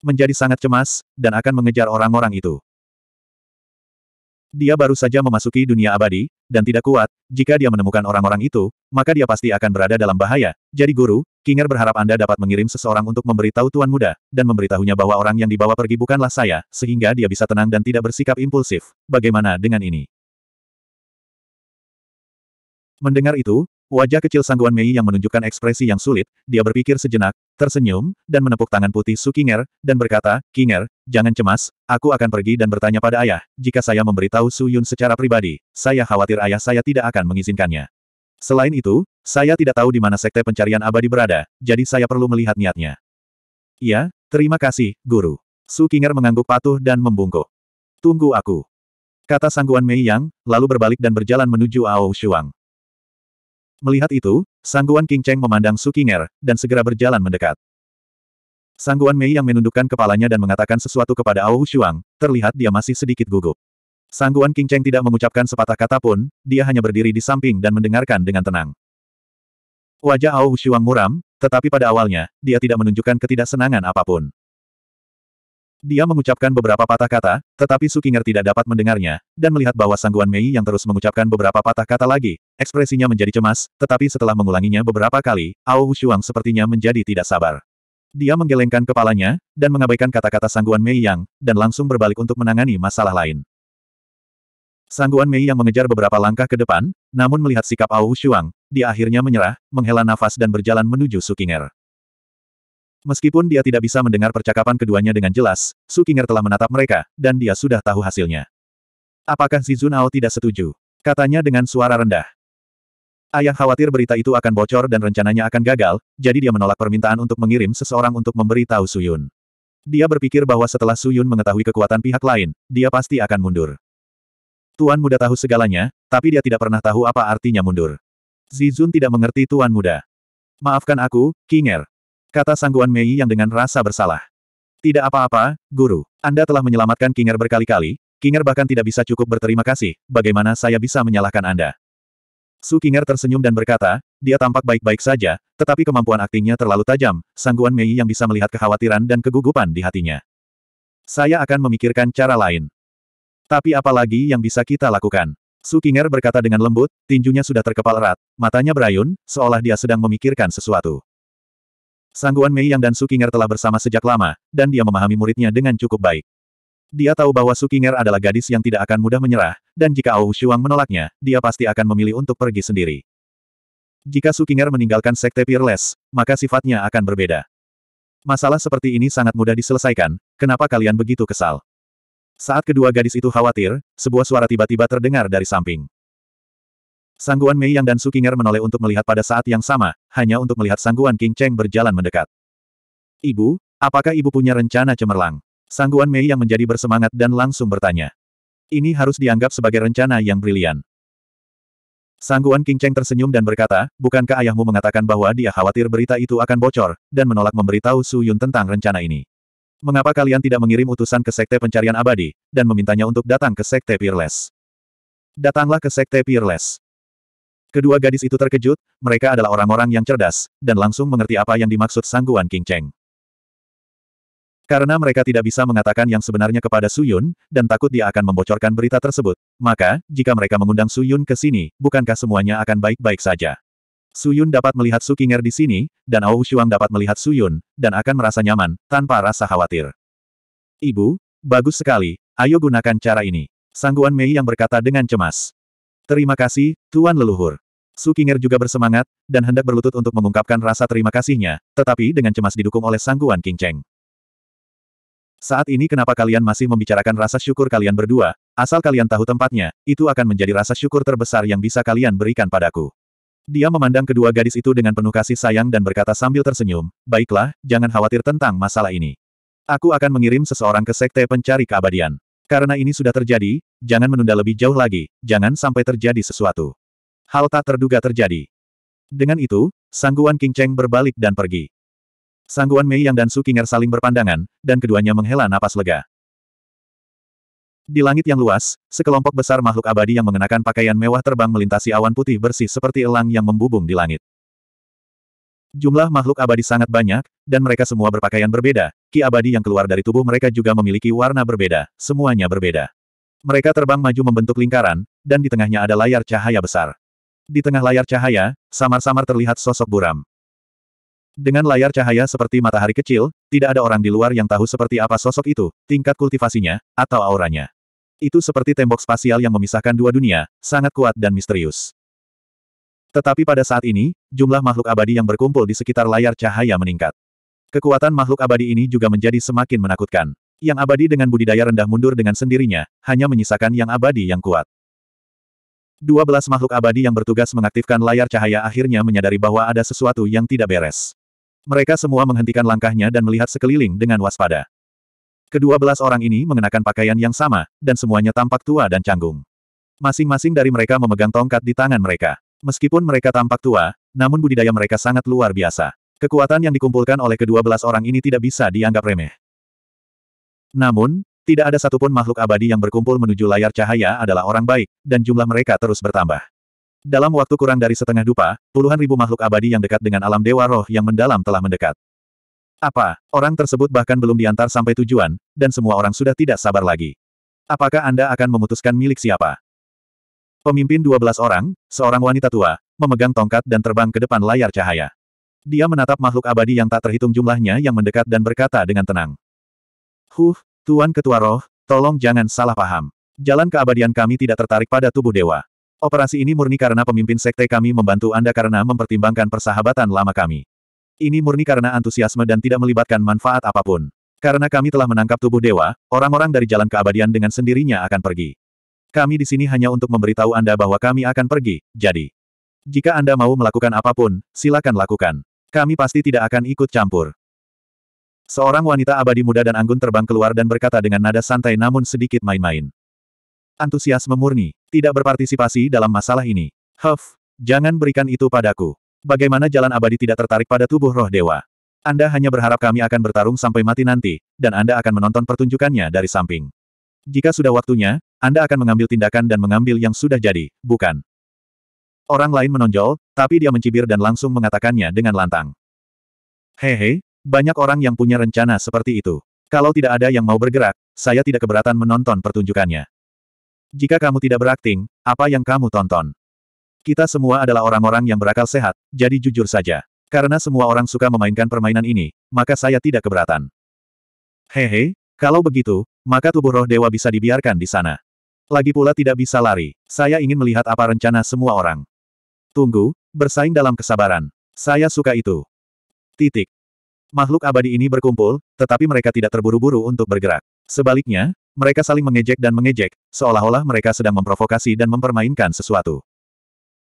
menjadi sangat cemas, dan akan mengejar orang-orang itu. Dia baru saja memasuki dunia abadi, dan tidak kuat, jika dia menemukan orang-orang itu, maka dia pasti akan berada dalam bahaya. Jadi guru, Kinger berharap Anda dapat mengirim seseorang untuk memberitahu Tuan Muda, dan memberitahunya bahwa orang yang dibawa pergi bukanlah saya, sehingga dia bisa tenang dan tidak bersikap impulsif. Bagaimana dengan ini? Mendengar itu, Wajah kecil Sangguan Mei yang menunjukkan ekspresi yang sulit, dia berpikir sejenak, tersenyum, dan menepuk tangan putih Su Kinger, dan berkata, Kinger, jangan cemas, aku akan pergi dan bertanya pada ayah, jika saya memberitahu Su Yun secara pribadi, saya khawatir ayah saya tidak akan mengizinkannya. Selain itu, saya tidak tahu di mana sekte pencarian abadi berada, jadi saya perlu melihat niatnya. Ya, terima kasih, guru. Su Kinger mengangguk patuh dan membungkuk. Tunggu aku. Kata Sangguan Mei Yang, lalu berbalik dan berjalan menuju Ao Shuang. Melihat itu, Sangguan King Cheng memandang Su Qinger, dan segera berjalan mendekat. Sangguan Mei yang menundukkan kepalanya dan mengatakan sesuatu kepada Ao Shuang, terlihat dia masih sedikit gugup. Sangguan King Cheng tidak mengucapkan sepatah kata pun, dia hanya berdiri di samping dan mendengarkan dengan tenang. Wajah Ao Shuang muram, tetapi pada awalnya, dia tidak menunjukkan ketidaksenangan apapun. Dia mengucapkan beberapa patah kata, tetapi Sukinger tidak dapat mendengarnya, dan melihat bahwa Sangguan Mei yang terus mengucapkan beberapa patah kata lagi, ekspresinya menjadi cemas, tetapi setelah mengulanginya beberapa kali, Ao Hushuang sepertinya menjadi tidak sabar. Dia menggelengkan kepalanya, dan mengabaikan kata-kata Sangguan Mei yang, dan langsung berbalik untuk menangani masalah lain. Sangguan Mei yang mengejar beberapa langkah ke depan, namun melihat sikap Ao Hushuang, dia akhirnya menyerah, menghela nafas dan berjalan menuju Sukinger. Meskipun dia tidak bisa mendengar percakapan keduanya dengan jelas, Su Qinger telah menatap mereka, dan dia sudah tahu hasilnya. Apakah Zunao tidak setuju? Katanya dengan suara rendah. Ayah khawatir berita itu akan bocor dan rencananya akan gagal, jadi dia menolak permintaan untuk mengirim seseorang untuk memberi memberitahu Yun. Dia berpikir bahwa setelah Su Yun mengetahui kekuatan pihak lain, dia pasti akan mundur. Tuan muda tahu segalanya, tapi dia tidak pernah tahu apa artinya mundur. Zizun tidak mengerti Tuan muda. Maafkan aku, Kinger, kata Sangguan Mei yang dengan rasa bersalah. Tidak apa-apa, Guru. Anda telah menyelamatkan Kinger berkali-kali, Kinger bahkan tidak bisa cukup berterima kasih, bagaimana saya bisa menyalahkan Anda? Su Kinger tersenyum dan berkata, dia tampak baik-baik saja, tetapi kemampuan aktingnya terlalu tajam, Sangguan Mei yang bisa melihat kekhawatiran dan kegugupan di hatinya. Saya akan memikirkan cara lain. Tapi apalagi yang bisa kita lakukan? Su Kinger berkata dengan lembut, tinjunya sudah terkepal erat, matanya berayun, seolah dia sedang memikirkan sesuatu. Sangguan Mei Yang dan Sukinger telah bersama sejak lama, dan dia memahami muridnya dengan cukup baik. Dia tahu bahwa Sukinger adalah gadis yang tidak akan mudah menyerah, dan jika Ao Shuang menolaknya, dia pasti akan memilih untuk pergi sendiri. Jika Sukinger meninggalkan Sekte Peerless, maka sifatnya akan berbeda. Masalah seperti ini sangat mudah diselesaikan, kenapa kalian begitu kesal? Saat kedua gadis itu khawatir, sebuah suara tiba-tiba terdengar dari samping. Sangguan Mei Yang dan Sukinger menoleh untuk melihat pada saat yang sama, hanya untuk melihat Sangguan King Cheng berjalan mendekat. Ibu, apakah ibu punya rencana cemerlang? Sangguan Mei Yang menjadi bersemangat dan langsung bertanya. Ini harus dianggap sebagai rencana yang brilian. Sangguan King Cheng tersenyum dan berkata, bukankah ayahmu mengatakan bahwa dia khawatir berita itu akan bocor, dan menolak memberitahu Su Yun tentang rencana ini. Mengapa kalian tidak mengirim utusan ke Sekte Pencarian Abadi, dan memintanya untuk datang ke Sekte Peerless? Datanglah ke Sekte Peerless. Kedua gadis itu terkejut, mereka adalah orang-orang yang cerdas, dan langsung mengerti apa yang dimaksud sangguan King Cheng. Karena mereka tidak bisa mengatakan yang sebenarnya kepada Su Yun dan takut dia akan membocorkan berita tersebut, maka, jika mereka mengundang Su Yun ke sini, bukankah semuanya akan baik-baik saja? Su Yun dapat melihat Su Kinger di sini, dan Ao Shuang dapat melihat Su Yun dan akan merasa nyaman, tanpa rasa khawatir. Ibu, bagus sekali, ayo gunakan cara ini. Sangguan Mei yang berkata dengan cemas. Terima kasih, Tuan Leluhur. Su juga bersemangat, dan hendak berlutut untuk mengungkapkan rasa terima kasihnya, tetapi dengan cemas didukung oleh sangguan King Cheng. Saat ini kenapa kalian masih membicarakan rasa syukur kalian berdua, asal kalian tahu tempatnya, itu akan menjadi rasa syukur terbesar yang bisa kalian berikan padaku. Dia memandang kedua gadis itu dengan penuh kasih sayang dan berkata sambil tersenyum, baiklah, jangan khawatir tentang masalah ini. Aku akan mengirim seseorang ke sekte pencari keabadian. Karena ini sudah terjadi, jangan menunda lebih jauh lagi, jangan sampai terjadi sesuatu hal tak terduga terjadi. Dengan itu, Sangguan King Cheng berbalik dan pergi. Sangguan Mei Yang dan Su Qinger saling berpandangan, dan keduanya menghela napas lega. Di langit yang luas, sekelompok besar makhluk abadi yang mengenakan pakaian mewah terbang melintasi awan putih bersih seperti elang yang membubung di langit. Jumlah makhluk abadi sangat banyak, dan mereka semua berpakaian berbeda, ki abadi yang keluar dari tubuh mereka juga memiliki warna berbeda, semuanya berbeda. Mereka terbang maju membentuk lingkaran, dan di tengahnya ada layar cahaya besar. Di tengah layar cahaya, samar-samar terlihat sosok buram. Dengan layar cahaya seperti matahari kecil, tidak ada orang di luar yang tahu seperti apa sosok itu, tingkat kultivasinya, atau auranya. Itu seperti tembok spasial yang memisahkan dua dunia, sangat kuat dan misterius. Tetapi pada saat ini, jumlah makhluk abadi yang berkumpul di sekitar layar cahaya meningkat. Kekuatan makhluk abadi ini juga menjadi semakin menakutkan. Yang abadi dengan budidaya rendah mundur dengan sendirinya, hanya menyisakan yang abadi yang kuat. 12 makhluk abadi yang bertugas mengaktifkan layar cahaya akhirnya menyadari bahwa ada sesuatu yang tidak beres. Mereka semua menghentikan langkahnya dan melihat sekeliling dengan waspada. Kedua belas orang ini mengenakan pakaian yang sama, dan semuanya tampak tua dan canggung. Masing-masing dari mereka memegang tongkat di tangan mereka. Meskipun mereka tampak tua, namun budidaya mereka sangat luar biasa. Kekuatan yang dikumpulkan oleh kedua belas orang ini tidak bisa dianggap remeh. Namun, tidak ada satupun makhluk abadi yang berkumpul menuju layar cahaya adalah orang baik, dan jumlah mereka terus bertambah. Dalam waktu kurang dari setengah dupa, puluhan ribu makhluk abadi yang dekat dengan alam dewa roh yang mendalam telah mendekat. Apa, orang tersebut bahkan belum diantar sampai tujuan, dan semua orang sudah tidak sabar lagi. Apakah Anda akan memutuskan milik siapa? Pemimpin 12 orang, seorang wanita tua, memegang tongkat dan terbang ke depan layar cahaya. Dia menatap makhluk abadi yang tak terhitung jumlahnya yang mendekat dan berkata dengan tenang. Huh, Tuan Ketua Roh, tolong jangan salah paham. Jalan keabadian kami tidak tertarik pada tubuh dewa. Operasi ini murni karena pemimpin sekte kami membantu Anda karena mempertimbangkan persahabatan lama kami. Ini murni karena antusiasme dan tidak melibatkan manfaat apapun. Karena kami telah menangkap tubuh dewa, orang-orang dari jalan keabadian dengan sendirinya akan pergi. Kami di sini hanya untuk memberitahu Anda bahwa kami akan pergi, jadi. Jika Anda mau melakukan apapun, silakan lakukan. Kami pasti tidak akan ikut campur. Seorang wanita abadi muda dan anggun terbang keluar dan berkata dengan nada santai namun sedikit main-main. Antusias memurni, tidak berpartisipasi dalam masalah ini. Huff, jangan berikan itu padaku. Bagaimana jalan abadi tidak tertarik pada tubuh roh dewa? Anda hanya berharap kami akan bertarung sampai mati nanti, dan Anda akan menonton pertunjukannya dari samping. Jika sudah waktunya, Anda akan mengambil tindakan dan mengambil yang sudah jadi, bukan? Orang lain menonjol, tapi dia mencibir dan langsung mengatakannya dengan lantang. Hehe, banyak orang yang punya rencana seperti itu. Kalau tidak ada yang mau bergerak, saya tidak keberatan menonton pertunjukannya. Jika kamu tidak berakting, apa yang kamu tonton? Kita semua adalah orang-orang yang berakal sehat, jadi jujur saja. Karena semua orang suka memainkan permainan ini, maka saya tidak keberatan. Hehe, kalau begitu, maka tubuh roh dewa bisa dibiarkan di sana. Lagi pula tidak bisa lari. Saya ingin melihat apa rencana semua orang. Tunggu, bersaing dalam kesabaran. Saya suka itu. Titik makhluk abadi ini berkumpul, tetapi mereka tidak terburu-buru untuk bergerak. Sebaliknya, mereka saling mengejek dan mengejek, seolah-olah mereka sedang memprovokasi dan mempermainkan sesuatu.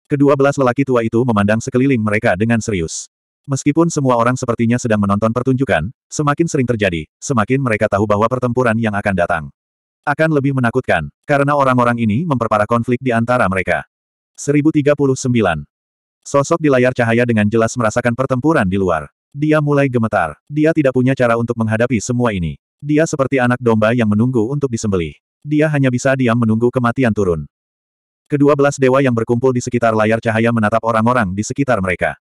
Kedua belas lelaki tua itu memandang sekeliling mereka dengan serius. Meskipun semua orang sepertinya sedang menonton pertunjukan, semakin sering terjadi, semakin mereka tahu bahwa pertempuran yang akan datang akan lebih menakutkan, karena orang-orang ini memperparah konflik di antara mereka. 1039. Sosok di layar cahaya dengan jelas merasakan pertempuran di luar. Dia mulai gemetar. Dia tidak punya cara untuk menghadapi semua ini. Dia seperti anak domba yang menunggu untuk disembelih. Dia hanya bisa diam menunggu kematian turun. Kedua belas dewa yang berkumpul di sekitar layar cahaya menatap orang-orang di sekitar mereka.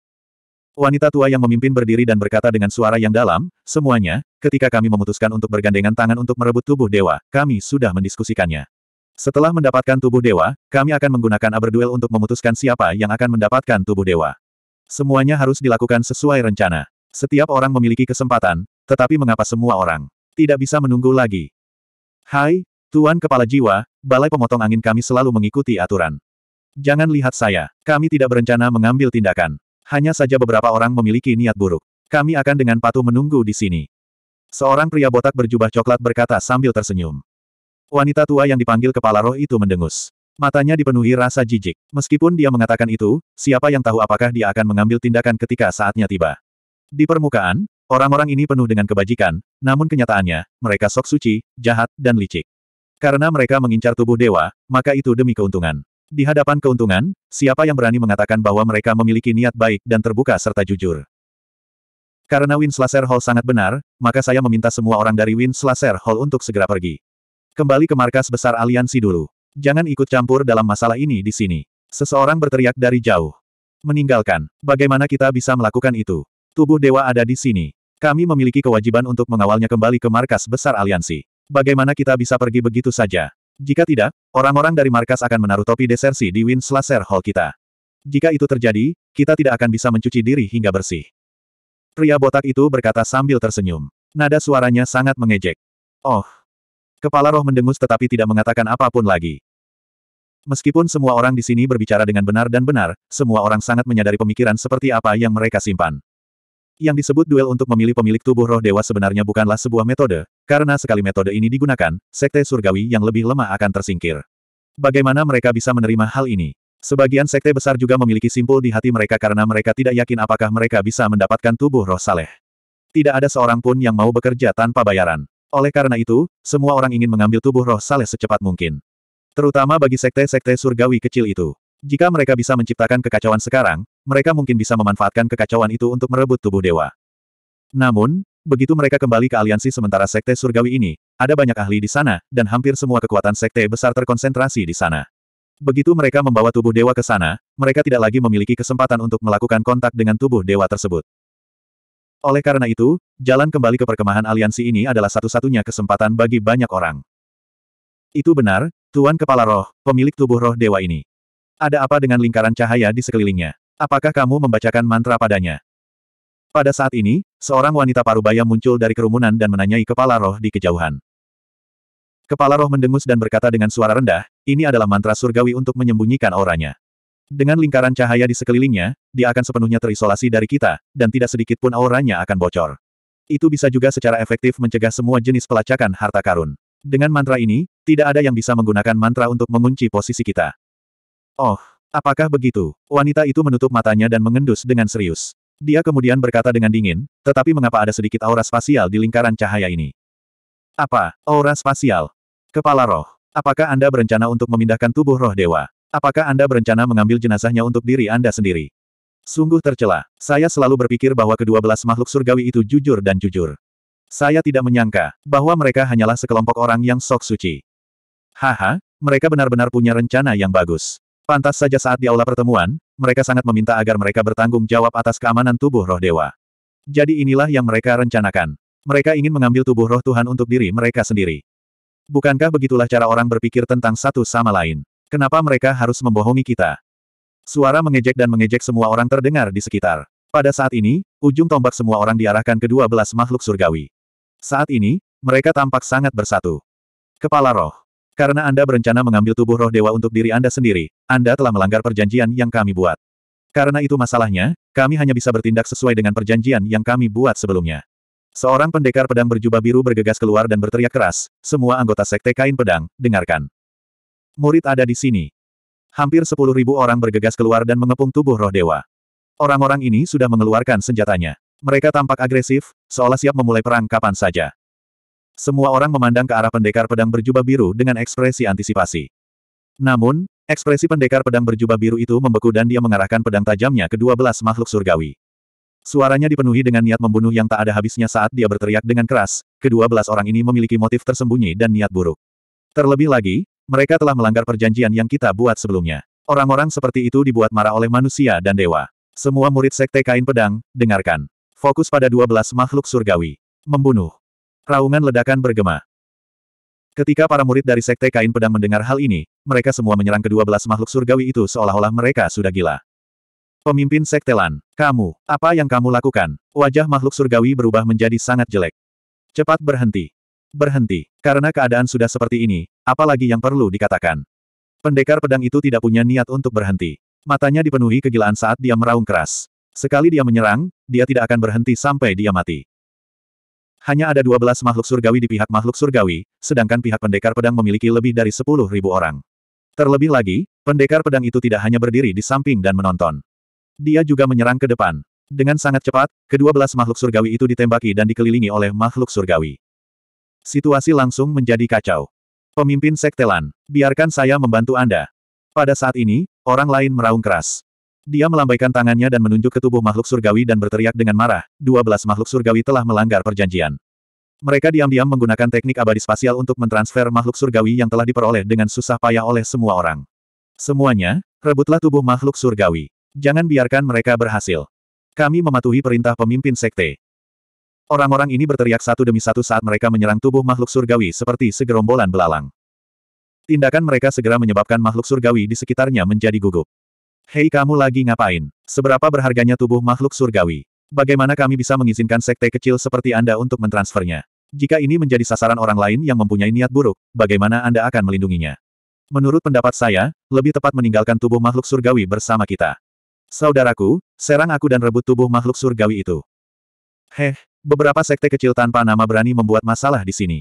Wanita tua yang memimpin berdiri dan berkata dengan suara yang dalam, semuanya, ketika kami memutuskan untuk bergandengan tangan untuk merebut tubuh dewa, kami sudah mendiskusikannya. Setelah mendapatkan tubuh dewa, kami akan menggunakan aberduel untuk memutuskan siapa yang akan mendapatkan tubuh dewa. Semuanya harus dilakukan sesuai rencana. Setiap orang memiliki kesempatan, tetapi mengapa semua orang tidak bisa menunggu lagi? Hai, Tuan Kepala Jiwa, Balai Pemotong Angin kami selalu mengikuti aturan. Jangan lihat saya, kami tidak berencana mengambil tindakan. Hanya saja beberapa orang memiliki niat buruk. Kami akan dengan patuh menunggu di sini. Seorang pria botak berjubah coklat berkata sambil tersenyum. Wanita tua yang dipanggil kepala roh itu mendengus. Matanya dipenuhi rasa jijik. Meskipun dia mengatakan itu, siapa yang tahu apakah dia akan mengambil tindakan ketika saatnya tiba. Di permukaan, orang-orang ini penuh dengan kebajikan, namun kenyataannya, mereka sok suci, jahat, dan licik. Karena mereka mengincar tubuh dewa, maka itu demi keuntungan. Di hadapan keuntungan, siapa yang berani mengatakan bahwa mereka memiliki niat baik dan terbuka serta jujur? Karena Winslaser Hall sangat benar, maka saya meminta semua orang dari Winslaser Hall untuk segera pergi. Kembali ke markas besar aliansi dulu. Jangan ikut campur dalam masalah ini di sini. Seseorang berteriak dari jauh. Meninggalkan. Bagaimana kita bisa melakukan itu? Tubuh dewa ada di sini. Kami memiliki kewajiban untuk mengawalnya kembali ke markas besar aliansi. Bagaimana kita bisa pergi begitu saja? Jika tidak, orang-orang dari markas akan menaruh topi desersi di Wind Slasher Hall kita. Jika itu terjadi, kita tidak akan bisa mencuci diri hingga bersih. Pria botak itu berkata sambil tersenyum. Nada suaranya sangat mengejek. Oh. Kepala roh mendengus tetapi tidak mengatakan apapun lagi. Meskipun semua orang di sini berbicara dengan benar dan benar, semua orang sangat menyadari pemikiran seperti apa yang mereka simpan. Yang disebut duel untuk memilih pemilik tubuh roh dewa sebenarnya bukanlah sebuah metode, karena sekali metode ini digunakan, sekte surgawi yang lebih lemah akan tersingkir. Bagaimana mereka bisa menerima hal ini? Sebagian sekte besar juga memiliki simpul di hati mereka karena mereka tidak yakin apakah mereka bisa mendapatkan tubuh roh saleh. Tidak ada seorang pun yang mau bekerja tanpa bayaran. Oleh karena itu, semua orang ingin mengambil tubuh roh saleh secepat mungkin. Terutama bagi sekte-sekte surgawi kecil itu. Jika mereka bisa menciptakan kekacauan sekarang, mereka mungkin bisa memanfaatkan kekacauan itu untuk merebut tubuh dewa. Namun, begitu mereka kembali ke aliansi sementara Sekte Surgawi ini, ada banyak ahli di sana, dan hampir semua kekuatan Sekte besar terkonsentrasi di sana. Begitu mereka membawa tubuh dewa ke sana, mereka tidak lagi memiliki kesempatan untuk melakukan kontak dengan tubuh dewa tersebut. Oleh karena itu, jalan kembali ke perkemahan aliansi ini adalah satu-satunya kesempatan bagi banyak orang. Itu benar, Tuan Kepala Roh, pemilik tubuh roh dewa ini. Ada apa dengan lingkaran cahaya di sekelilingnya? Apakah kamu membacakan mantra padanya? Pada saat ini, seorang wanita parubaya muncul dari kerumunan dan menanyai kepala roh di kejauhan. Kepala roh mendengus dan berkata dengan suara rendah, ini adalah mantra surgawi untuk menyembunyikan auranya. Dengan lingkaran cahaya di sekelilingnya, dia akan sepenuhnya terisolasi dari kita, dan tidak sedikit pun auranya akan bocor. Itu bisa juga secara efektif mencegah semua jenis pelacakan harta karun. Dengan mantra ini, tidak ada yang bisa menggunakan mantra untuk mengunci posisi kita. Oh, apakah begitu? Wanita itu menutup matanya dan mengendus dengan serius. Dia kemudian berkata dengan dingin, tetapi mengapa ada sedikit aura spasial di lingkaran cahaya ini? Apa, aura spasial? Kepala roh, apakah Anda berencana untuk memindahkan tubuh roh dewa? Apakah Anda berencana mengambil jenazahnya untuk diri Anda sendiri? Sungguh tercela. Saya selalu berpikir bahwa kedua belas makhluk surgawi itu jujur dan jujur. Saya tidak menyangka bahwa mereka hanyalah sekelompok orang yang sok suci. Haha, mereka benar-benar punya rencana yang bagus. Pantas saja saat di aula pertemuan, mereka sangat meminta agar mereka bertanggung jawab atas keamanan tubuh roh dewa. Jadi inilah yang mereka rencanakan. Mereka ingin mengambil tubuh roh Tuhan untuk diri mereka sendiri. Bukankah begitulah cara orang berpikir tentang satu sama lain? Kenapa mereka harus membohongi kita? Suara mengejek dan mengejek semua orang terdengar di sekitar. Pada saat ini, ujung tombak semua orang diarahkan ke dua belas makhluk surgawi. Saat ini, mereka tampak sangat bersatu. Kepala roh. Karena Anda berencana mengambil tubuh roh dewa untuk diri Anda sendiri, Anda telah melanggar perjanjian yang kami buat. Karena itu masalahnya, kami hanya bisa bertindak sesuai dengan perjanjian yang kami buat sebelumnya. Seorang pendekar pedang berjubah biru bergegas keluar dan berteriak keras, semua anggota sekte kain pedang, dengarkan. Murid ada di sini. Hampir sepuluh ribu orang bergegas keluar dan mengepung tubuh roh dewa. Orang-orang ini sudah mengeluarkan senjatanya. Mereka tampak agresif, seolah siap memulai perang kapan saja. Semua orang memandang ke arah pendekar pedang berjubah biru dengan ekspresi antisipasi. Namun, ekspresi pendekar pedang berjubah biru itu membeku dan dia mengarahkan pedang tajamnya ke dua belas makhluk surgawi. Suaranya dipenuhi dengan niat membunuh yang tak ada habisnya saat dia berteriak dengan keras, kedua belas orang ini memiliki motif tersembunyi dan niat buruk. Terlebih lagi, mereka telah melanggar perjanjian yang kita buat sebelumnya. Orang-orang seperti itu dibuat marah oleh manusia dan dewa. Semua murid sekte kain pedang, dengarkan. Fokus pada dua belas makhluk surgawi. Membunuh. Raungan ledakan bergema. Ketika para murid dari Sekte Kain Pedang mendengar hal ini, mereka semua menyerang kedua belas makhluk surgawi itu seolah-olah mereka sudah gila. Pemimpin Sekte Lan, kamu, apa yang kamu lakukan? Wajah makhluk surgawi berubah menjadi sangat jelek. Cepat berhenti. Berhenti, karena keadaan sudah seperti ini, apalagi yang perlu dikatakan. Pendekar pedang itu tidak punya niat untuk berhenti. Matanya dipenuhi kegilaan saat dia meraung keras. Sekali dia menyerang, dia tidak akan berhenti sampai dia mati hanya ada 12 makhluk surgawi di pihak makhluk surgawi, sedangkan pihak pendekar pedang memiliki lebih dari 10.000 orang. Terlebih lagi, pendekar pedang itu tidak hanya berdiri di samping dan menonton. Dia juga menyerang ke depan. Dengan sangat cepat, kedua belas makhluk surgawi itu ditembaki dan dikelilingi oleh makhluk surgawi. Situasi langsung menjadi kacau. Pemimpin Sektelan, biarkan saya membantu Anda. Pada saat ini, orang lain meraung keras. Dia melambaikan tangannya dan menunjuk ke tubuh makhluk surgawi dan berteriak dengan marah, 12 makhluk surgawi telah melanggar perjanjian. Mereka diam-diam menggunakan teknik abadi spasial untuk mentransfer makhluk surgawi yang telah diperoleh dengan susah payah oleh semua orang. Semuanya, rebutlah tubuh makhluk surgawi. Jangan biarkan mereka berhasil. Kami mematuhi perintah pemimpin sekte. Orang-orang ini berteriak satu demi satu saat mereka menyerang tubuh makhluk surgawi seperti segerombolan belalang. Tindakan mereka segera menyebabkan makhluk surgawi di sekitarnya menjadi gugup. Hei kamu lagi ngapain? Seberapa berharganya tubuh makhluk surgawi? Bagaimana kami bisa mengizinkan sekte kecil seperti Anda untuk mentransfernya? Jika ini menjadi sasaran orang lain yang mempunyai niat buruk, bagaimana Anda akan melindunginya? Menurut pendapat saya, lebih tepat meninggalkan tubuh makhluk surgawi bersama kita. Saudaraku, serang aku dan rebut tubuh makhluk surgawi itu. Heh, beberapa sekte kecil tanpa nama berani membuat masalah di sini.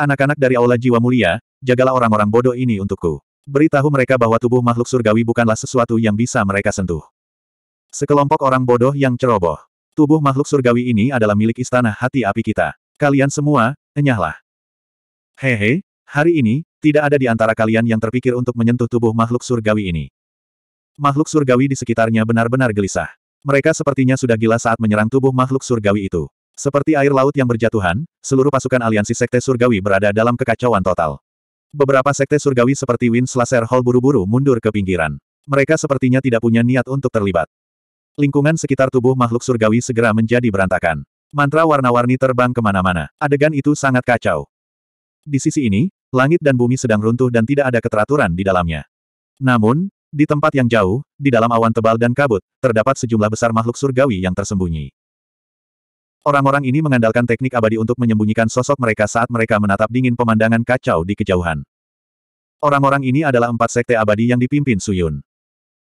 Anak-anak dari Aula Jiwa Mulia, jagalah orang-orang bodoh ini untukku. Beritahu mereka bahwa tubuh makhluk surgawi bukanlah sesuatu yang bisa mereka sentuh. Sekelompok orang bodoh yang ceroboh. Tubuh makhluk surgawi ini adalah milik istana hati api kita. Kalian semua, enyahlah. Hehe, hari ini, tidak ada di antara kalian yang terpikir untuk menyentuh tubuh makhluk surgawi ini. Makhluk surgawi di sekitarnya benar-benar gelisah. Mereka sepertinya sudah gila saat menyerang tubuh makhluk surgawi itu. Seperti air laut yang berjatuhan, seluruh pasukan aliansi sekte surgawi berada dalam kekacauan total. Beberapa sekte surgawi seperti Win Slasher Hall buru-buru mundur ke pinggiran. Mereka sepertinya tidak punya niat untuk terlibat. Lingkungan sekitar tubuh makhluk surgawi segera menjadi berantakan. Mantra warna-warni terbang kemana-mana. Adegan itu sangat kacau. Di sisi ini, langit dan bumi sedang runtuh dan tidak ada keteraturan di dalamnya. Namun, di tempat yang jauh, di dalam awan tebal dan kabut, terdapat sejumlah besar makhluk surgawi yang tersembunyi. Orang-orang ini mengandalkan teknik abadi untuk menyembunyikan sosok mereka saat mereka menatap dingin pemandangan kacau di kejauhan. Orang-orang ini adalah empat sekte abadi yang dipimpin Suyun.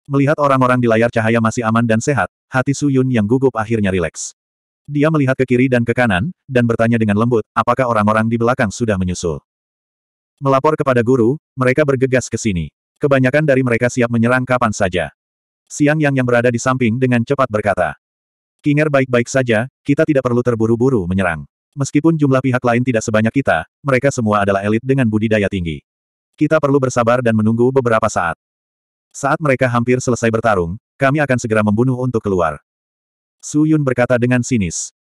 Melihat orang-orang di layar cahaya masih aman dan sehat, hati Suyun yang gugup akhirnya rileks. Dia melihat ke kiri dan ke kanan, dan bertanya dengan lembut, apakah orang-orang di belakang sudah menyusul. Melapor kepada guru, mereka bergegas ke sini. Kebanyakan dari mereka siap menyerang kapan saja. Siang Yang yang berada di samping dengan cepat berkata. Kinger baik-baik saja, kita tidak perlu terburu-buru menyerang. Meskipun jumlah pihak lain tidak sebanyak kita, mereka semua adalah elit dengan budidaya tinggi. Kita perlu bersabar dan menunggu beberapa saat. Saat mereka hampir selesai bertarung, kami akan segera membunuh untuk keluar. Su Yun berkata dengan sinis.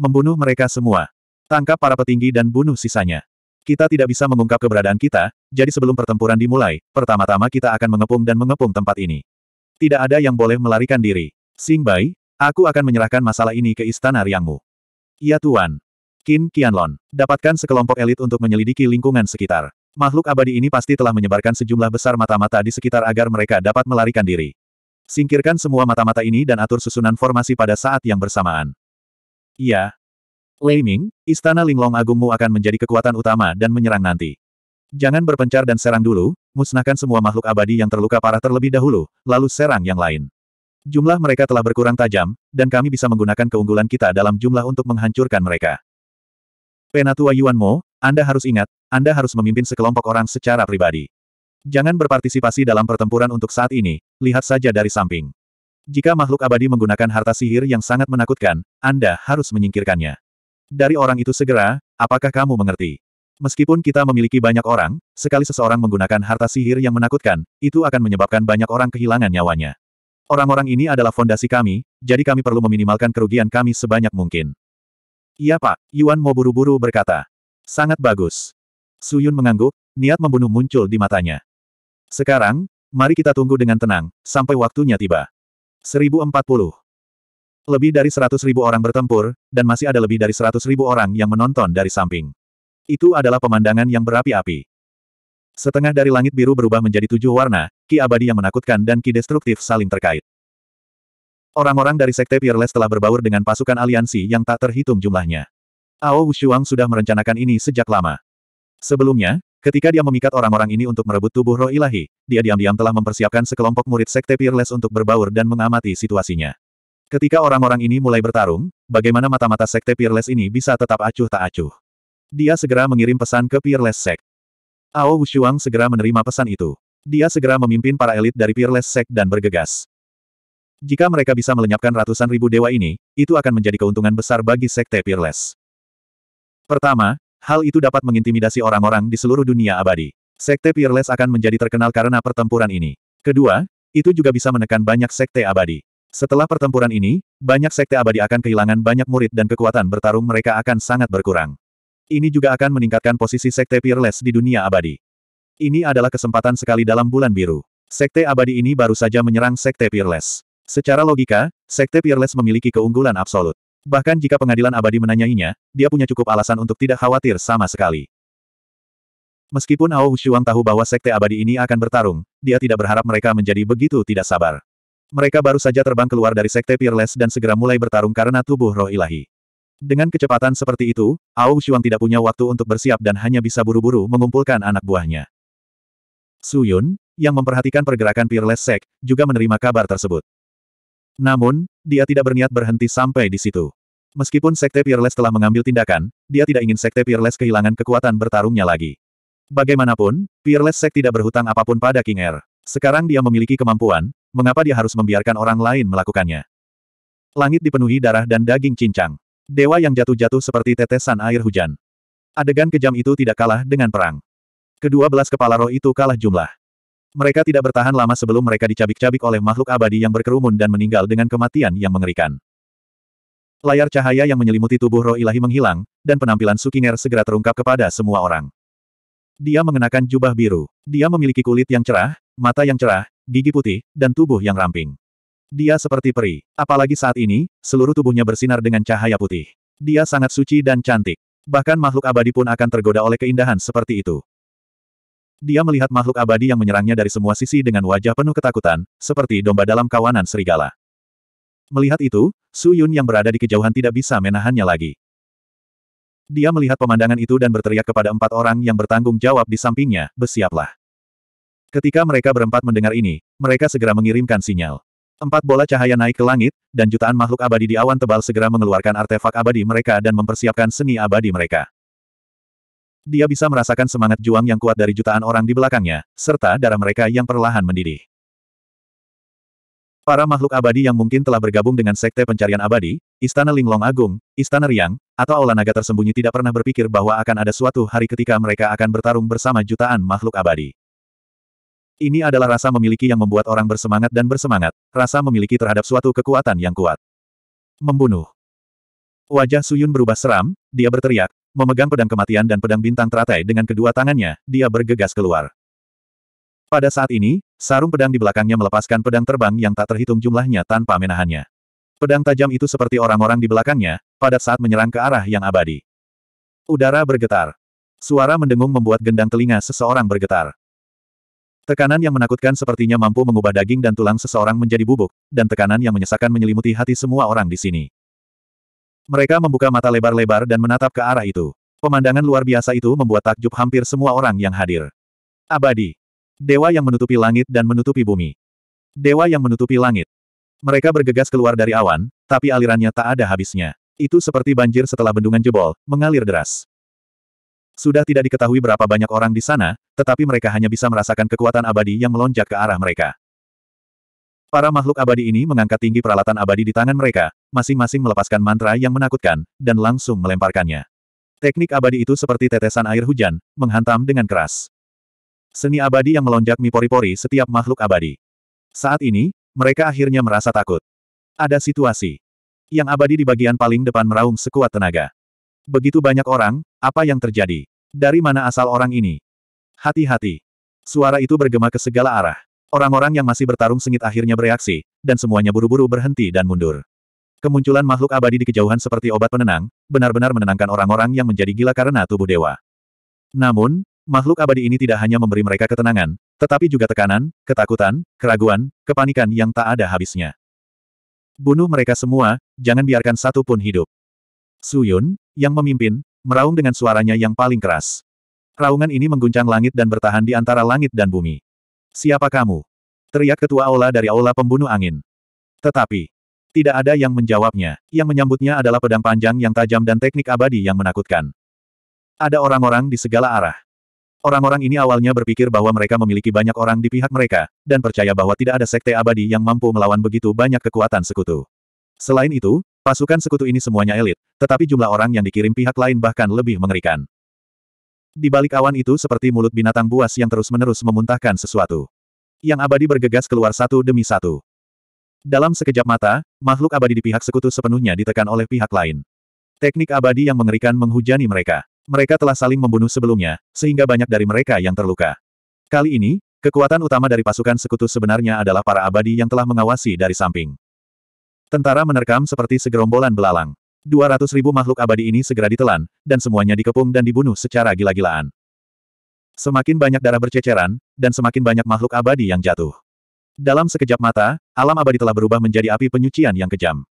Membunuh mereka semua. Tangkap para petinggi dan bunuh sisanya. Kita tidak bisa mengungkap keberadaan kita, jadi sebelum pertempuran dimulai, pertama-tama kita akan mengepung dan mengepung tempat ini. Tidak ada yang boleh melarikan diri. Sing Bai, Aku akan menyerahkan masalah ini ke istana Riangmu. Ya Tuan. Qin Qianlon. Dapatkan sekelompok elit untuk menyelidiki lingkungan sekitar. Makhluk abadi ini pasti telah menyebarkan sejumlah besar mata-mata di sekitar agar mereka dapat melarikan diri. Singkirkan semua mata-mata ini dan atur susunan formasi pada saat yang bersamaan. Iya. Lei Ming, Istana Linglong Agungmu akan menjadi kekuatan utama dan menyerang nanti. Jangan berpencar dan serang dulu, musnahkan semua makhluk abadi yang terluka parah terlebih dahulu, lalu serang yang lain. Jumlah mereka telah berkurang tajam, dan kami bisa menggunakan keunggulan kita dalam jumlah untuk menghancurkan mereka. Penatua Yuan Mo, Anda harus ingat, Anda harus memimpin sekelompok orang secara pribadi. Jangan berpartisipasi dalam pertempuran untuk saat ini, lihat saja dari samping. Jika makhluk abadi menggunakan harta sihir yang sangat menakutkan, Anda harus menyingkirkannya. Dari orang itu segera, apakah kamu mengerti? Meskipun kita memiliki banyak orang, sekali seseorang menggunakan harta sihir yang menakutkan, itu akan menyebabkan banyak orang kehilangan nyawanya. Orang-orang ini adalah fondasi kami, jadi kami perlu meminimalkan kerugian kami sebanyak mungkin. Iya Pak, Yuan mau buru-buru berkata. Sangat bagus. Su Yun mengangguk, niat membunuh muncul di matanya. Sekarang, mari kita tunggu dengan tenang, sampai waktunya tiba. 1040. Lebih dari 100 ribu orang bertempur, dan masih ada lebih dari 100 ribu orang yang menonton dari samping. Itu adalah pemandangan yang berapi-api. Setengah dari langit biru berubah menjadi tujuh warna, ki abadi yang menakutkan dan ki destruktif saling terkait. Orang-orang dari Sekte Peerless telah berbaur dengan pasukan aliansi yang tak terhitung jumlahnya. Ao Wushuang sudah merencanakan ini sejak lama. Sebelumnya, Ketika dia memikat orang-orang ini untuk merebut tubuh roh ilahi, dia diam-diam telah mempersiapkan sekelompok murid sekte Peerless untuk berbaur dan mengamati situasinya. Ketika orang-orang ini mulai bertarung, bagaimana mata-mata sekte Peerless ini bisa tetap acuh tak acuh? Dia segera mengirim pesan ke Peerless Sect. Ao Wushuang segera menerima pesan itu. Dia segera memimpin para elit dari Peerless Sect dan bergegas. Jika mereka bisa melenyapkan ratusan ribu dewa ini, itu akan menjadi keuntungan besar bagi Sekte Peerless. Pertama, hal itu dapat mengintimidasi orang-orang di seluruh dunia abadi. Sekte Peerless akan menjadi terkenal karena pertempuran ini. Kedua, itu juga bisa menekan banyak sekte abadi. Setelah pertempuran ini, banyak sekte abadi akan kehilangan banyak murid dan kekuatan bertarung mereka akan sangat berkurang. Ini juga akan meningkatkan posisi Sekte Peerless di dunia abadi. Ini adalah kesempatan sekali dalam bulan biru. Sekte abadi ini baru saja menyerang Sekte Peerless. Secara logika, Sekte Peerless memiliki keunggulan absolut. Bahkan jika pengadilan abadi menanyainya, dia punya cukup alasan untuk tidak khawatir sama sekali. Meskipun Hao Hushuang tahu bahwa Sekte abadi ini akan bertarung, dia tidak berharap mereka menjadi begitu tidak sabar. Mereka baru saja terbang keluar dari Sekte Peerless dan segera mulai bertarung karena tubuh roh ilahi. Dengan kecepatan seperti itu, Ao Xuan tidak punya waktu untuk bersiap dan hanya bisa buru-buru mengumpulkan anak buahnya. Su Yun, yang memperhatikan pergerakan Peerless Sek, juga menerima kabar tersebut. Namun, dia tidak berniat berhenti sampai di situ. Meskipun Sekte Peerless telah mengambil tindakan, dia tidak ingin Sekte Peerless kehilangan kekuatan bertarungnya lagi. Bagaimanapun, Peerless Sek tidak berhutang apapun pada King Air. Er. Sekarang dia memiliki kemampuan, mengapa dia harus membiarkan orang lain melakukannya? Langit dipenuhi darah dan daging cincang. Dewa yang jatuh-jatuh seperti tetesan air hujan. Adegan kejam itu tidak kalah dengan perang. Kedua belas kepala roh itu kalah jumlah. Mereka tidak bertahan lama sebelum mereka dicabik-cabik oleh makhluk abadi yang berkerumun dan meninggal dengan kematian yang mengerikan. Layar cahaya yang menyelimuti tubuh roh ilahi menghilang, dan penampilan Sukiner segera terungkap kepada semua orang. Dia mengenakan jubah biru. Dia memiliki kulit yang cerah, mata yang cerah, gigi putih, dan tubuh yang ramping. Dia seperti peri. Apalagi saat ini, seluruh tubuhnya bersinar dengan cahaya putih. Dia sangat suci dan cantik. Bahkan makhluk abadi pun akan tergoda oleh keindahan seperti itu. Dia melihat makhluk abadi yang menyerangnya dari semua sisi dengan wajah penuh ketakutan, seperti domba dalam kawanan serigala. Melihat itu, Su Yun yang berada di kejauhan tidak bisa menahannya lagi. Dia melihat pemandangan itu dan berteriak kepada empat orang yang bertanggung jawab di sampingnya, bersiaplah. Ketika mereka berempat mendengar ini, mereka segera mengirimkan sinyal. Empat bola cahaya naik ke langit, dan jutaan makhluk abadi di awan tebal segera mengeluarkan artefak abadi mereka dan mempersiapkan seni abadi mereka. Dia bisa merasakan semangat juang yang kuat dari jutaan orang di belakangnya, serta darah mereka yang perlahan mendidih. Para makhluk abadi yang mungkin telah bergabung dengan Sekte Pencarian Abadi, Istana Linglong Agung, Istana Riang, atau Aula Naga tersembunyi tidak pernah berpikir bahwa akan ada suatu hari ketika mereka akan bertarung bersama jutaan makhluk abadi. Ini adalah rasa memiliki yang membuat orang bersemangat dan bersemangat, rasa memiliki terhadap suatu kekuatan yang kuat. Membunuh. Wajah Suyun berubah seram, dia berteriak, memegang pedang kematian dan pedang bintang teratai dengan kedua tangannya, dia bergegas keluar. Pada saat ini, sarung pedang di belakangnya melepaskan pedang terbang yang tak terhitung jumlahnya tanpa menahannya. Pedang tajam itu seperti orang-orang di belakangnya, pada saat menyerang ke arah yang abadi. Udara bergetar. Suara mendengung membuat gendang telinga seseorang bergetar. Tekanan yang menakutkan sepertinya mampu mengubah daging dan tulang seseorang menjadi bubuk, dan tekanan yang menyesakan menyelimuti hati semua orang di sini. Mereka membuka mata lebar-lebar dan menatap ke arah itu. Pemandangan luar biasa itu membuat takjub hampir semua orang yang hadir. Abadi. Dewa yang menutupi langit dan menutupi bumi. Dewa yang menutupi langit. Mereka bergegas keluar dari awan, tapi alirannya tak ada habisnya. Itu seperti banjir setelah bendungan jebol, mengalir deras. Sudah tidak diketahui berapa banyak orang di sana, tetapi mereka hanya bisa merasakan kekuatan abadi yang melonjak ke arah mereka. Para makhluk abadi ini mengangkat tinggi peralatan abadi di tangan mereka, masing-masing melepaskan mantra yang menakutkan, dan langsung melemparkannya. Teknik abadi itu seperti tetesan air hujan, menghantam dengan keras. Seni abadi yang melonjak mipori-pori setiap makhluk abadi. Saat ini, mereka akhirnya merasa takut. Ada situasi. Yang abadi di bagian paling depan meraung sekuat tenaga. Begitu banyak orang, apa yang terjadi? Dari mana asal orang ini? Hati-hati. Suara itu bergema ke segala arah. Orang-orang yang masih bertarung sengit akhirnya bereaksi, dan semuanya buru-buru berhenti dan mundur. Kemunculan makhluk abadi di kejauhan seperti obat penenang, benar-benar menenangkan orang-orang yang menjadi gila karena tubuh dewa. Namun, makhluk abadi ini tidak hanya memberi mereka ketenangan, tetapi juga tekanan, ketakutan, keraguan, kepanikan yang tak ada habisnya. Bunuh mereka semua, jangan biarkan satu pun hidup. Suyun, yang memimpin, meraung dengan suaranya yang paling keras. Raungan ini mengguncang langit dan bertahan di antara langit dan bumi. Siapa kamu? Teriak ketua aula dari aula pembunuh angin. Tetapi, tidak ada yang menjawabnya. Yang menyambutnya adalah pedang panjang yang tajam dan teknik abadi yang menakutkan. Ada orang-orang di segala arah. Orang-orang ini awalnya berpikir bahwa mereka memiliki banyak orang di pihak mereka, dan percaya bahwa tidak ada sekte abadi yang mampu melawan begitu banyak kekuatan sekutu. Selain itu, Pasukan sekutu ini semuanya elit, tetapi jumlah orang yang dikirim pihak lain bahkan lebih mengerikan. Di balik awan itu seperti mulut binatang buas yang terus-menerus memuntahkan sesuatu. Yang abadi bergegas keluar satu demi satu. Dalam sekejap mata, makhluk abadi di pihak sekutu sepenuhnya ditekan oleh pihak lain. Teknik abadi yang mengerikan menghujani mereka. Mereka telah saling membunuh sebelumnya, sehingga banyak dari mereka yang terluka. Kali ini, kekuatan utama dari pasukan sekutu sebenarnya adalah para abadi yang telah mengawasi dari samping. Tentara menerkam seperti segerombolan belalang. 200 ribu makhluk abadi ini segera ditelan, dan semuanya dikepung dan dibunuh secara gila-gilaan. Semakin banyak darah berceceran, dan semakin banyak makhluk abadi yang jatuh. Dalam sekejap mata, alam abadi telah berubah menjadi api penyucian yang kejam.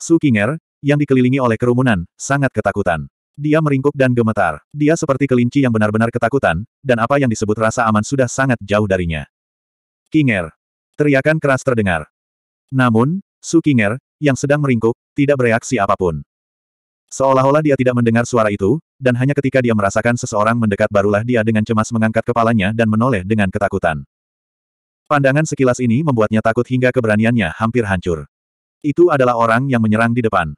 Su Kinger, yang dikelilingi oleh kerumunan, sangat ketakutan. Dia meringkuk dan gemetar. Dia seperti kelinci yang benar-benar ketakutan, dan apa yang disebut rasa aman sudah sangat jauh darinya. Kinger. Teriakan keras terdengar. Namun, Su Qinger, yang sedang meringkuk, tidak bereaksi apapun. Seolah-olah dia tidak mendengar suara itu, dan hanya ketika dia merasakan seseorang mendekat barulah dia dengan cemas mengangkat kepalanya dan menoleh dengan ketakutan. Pandangan sekilas ini membuatnya takut hingga keberaniannya hampir hancur. Itu adalah orang yang menyerang di depan.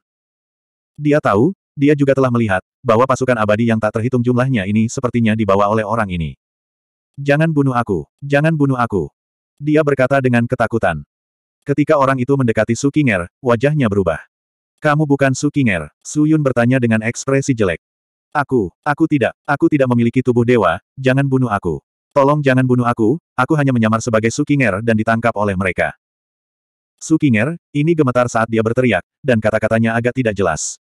Dia tahu, dia juga telah melihat, bahwa pasukan abadi yang tak terhitung jumlahnya ini sepertinya dibawa oleh orang ini. Jangan bunuh aku, jangan bunuh aku. Dia berkata dengan ketakutan. Ketika orang itu mendekati Sukinger, wajahnya berubah. Kamu bukan Sukinger, Yun bertanya dengan ekspresi jelek. Aku, aku tidak, aku tidak memiliki tubuh dewa, jangan bunuh aku. Tolong jangan bunuh aku, aku hanya menyamar sebagai Sukinger dan ditangkap oleh mereka. Sukinger, ini gemetar saat dia berteriak, dan kata-katanya agak tidak jelas.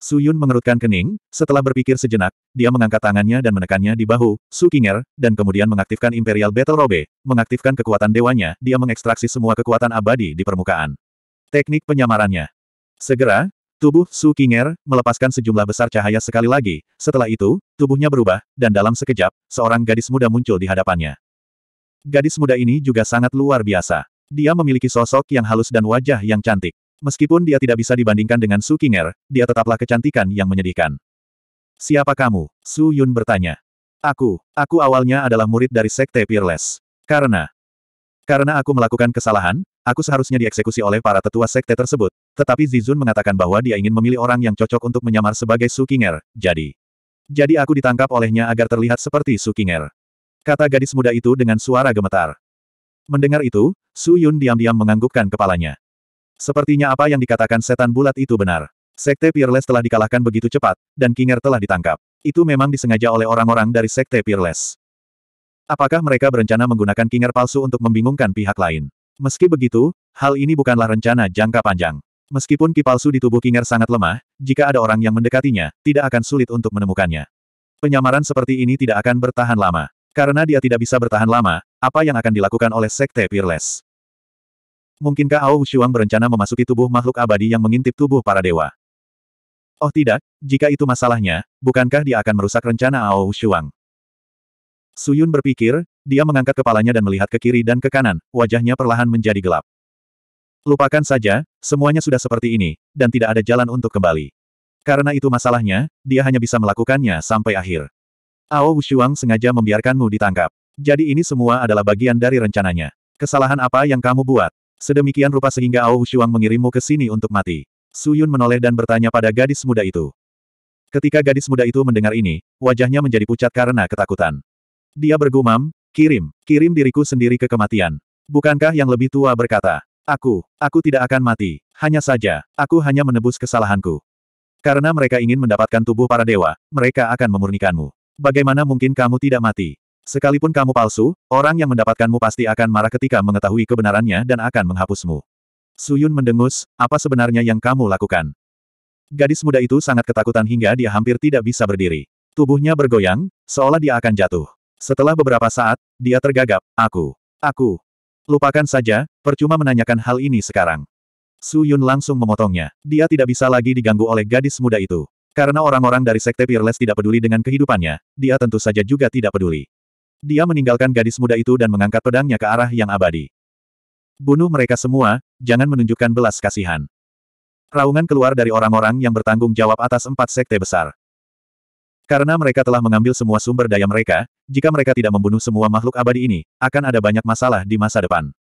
Su Yun mengerutkan kening, setelah berpikir sejenak, dia mengangkat tangannya dan menekannya di bahu, Su Kinger, dan kemudian mengaktifkan Imperial Battle Robe, mengaktifkan kekuatan dewanya, dia mengekstraksi semua kekuatan abadi di permukaan. Teknik penyamarannya. Segera, tubuh Su Kinger melepaskan sejumlah besar cahaya sekali lagi, setelah itu, tubuhnya berubah, dan dalam sekejap, seorang gadis muda muncul di hadapannya. Gadis muda ini juga sangat luar biasa. Dia memiliki sosok yang halus dan wajah yang cantik. Meskipun dia tidak bisa dibandingkan dengan Su Qinger, dia tetaplah kecantikan yang menyedihkan. Siapa kamu? Su Yun bertanya. Aku, aku awalnya adalah murid dari Sekte Peerless. Karena, karena aku melakukan kesalahan, aku seharusnya dieksekusi oleh para tetua Sekte tersebut, tetapi Zizun mengatakan bahwa dia ingin memilih orang yang cocok untuk menyamar sebagai Su Qinger, jadi. Jadi aku ditangkap olehnya agar terlihat seperti Su Qinger. Kata gadis muda itu dengan suara gemetar. Mendengar itu, Su Yun diam-diam menganggukkan kepalanya. Sepertinya apa yang dikatakan setan bulat itu benar. Sekte Peerless telah dikalahkan begitu cepat, dan Kinger telah ditangkap. Itu memang disengaja oleh orang-orang dari Sekte Peerless. Apakah mereka berencana menggunakan Kinger palsu untuk membingungkan pihak lain? Meski begitu, hal ini bukanlah rencana jangka panjang. Meskipun ki palsu di tubuh Kinger sangat lemah, jika ada orang yang mendekatinya, tidak akan sulit untuk menemukannya. Penyamaran seperti ini tidak akan bertahan lama. Karena dia tidak bisa bertahan lama, apa yang akan dilakukan oleh Sekte Peerless? Mungkinkah Ao Shuang berencana memasuki tubuh makhluk abadi yang mengintip tubuh para dewa? Oh tidak, jika itu masalahnya, bukankah dia akan merusak rencana Ao Shuang? Suyun berpikir, dia mengangkat kepalanya dan melihat ke kiri dan ke kanan, wajahnya perlahan menjadi gelap. Lupakan saja, semuanya sudah seperti ini, dan tidak ada jalan untuk kembali. Karena itu masalahnya, dia hanya bisa melakukannya sampai akhir. Ao Wushuang sengaja membiarkanmu ditangkap. Jadi ini semua adalah bagian dari rencananya. Kesalahan apa yang kamu buat? Sedemikian rupa sehingga Ao Shuang mengirimmu ke sini untuk mati. Su Yun menoleh dan bertanya pada gadis muda itu. Ketika gadis muda itu mendengar ini, wajahnya menjadi pucat karena ketakutan. Dia bergumam, kirim, kirim diriku sendiri ke kematian. Bukankah yang lebih tua berkata, aku, aku tidak akan mati, hanya saja, aku hanya menebus kesalahanku. Karena mereka ingin mendapatkan tubuh para dewa, mereka akan memurnikanmu. Bagaimana mungkin kamu tidak mati? Sekalipun kamu palsu, orang yang mendapatkanmu pasti akan marah ketika mengetahui kebenarannya dan akan menghapusmu. Suyun mendengus, apa sebenarnya yang kamu lakukan? Gadis muda itu sangat ketakutan hingga dia hampir tidak bisa berdiri. Tubuhnya bergoyang, seolah dia akan jatuh. Setelah beberapa saat, dia tergagap, aku, aku. Lupakan saja, percuma menanyakan hal ini sekarang. Suyun langsung memotongnya. Dia tidak bisa lagi diganggu oleh gadis muda itu. Karena orang-orang dari Sekte Peerless tidak peduli dengan kehidupannya, dia tentu saja juga tidak peduli. Dia meninggalkan gadis muda itu dan mengangkat pedangnya ke arah yang abadi. Bunuh mereka semua, jangan menunjukkan belas kasihan. Raungan keluar dari orang-orang yang bertanggung jawab atas empat sekte besar. Karena mereka telah mengambil semua sumber daya mereka, jika mereka tidak membunuh semua makhluk abadi ini, akan ada banyak masalah di masa depan.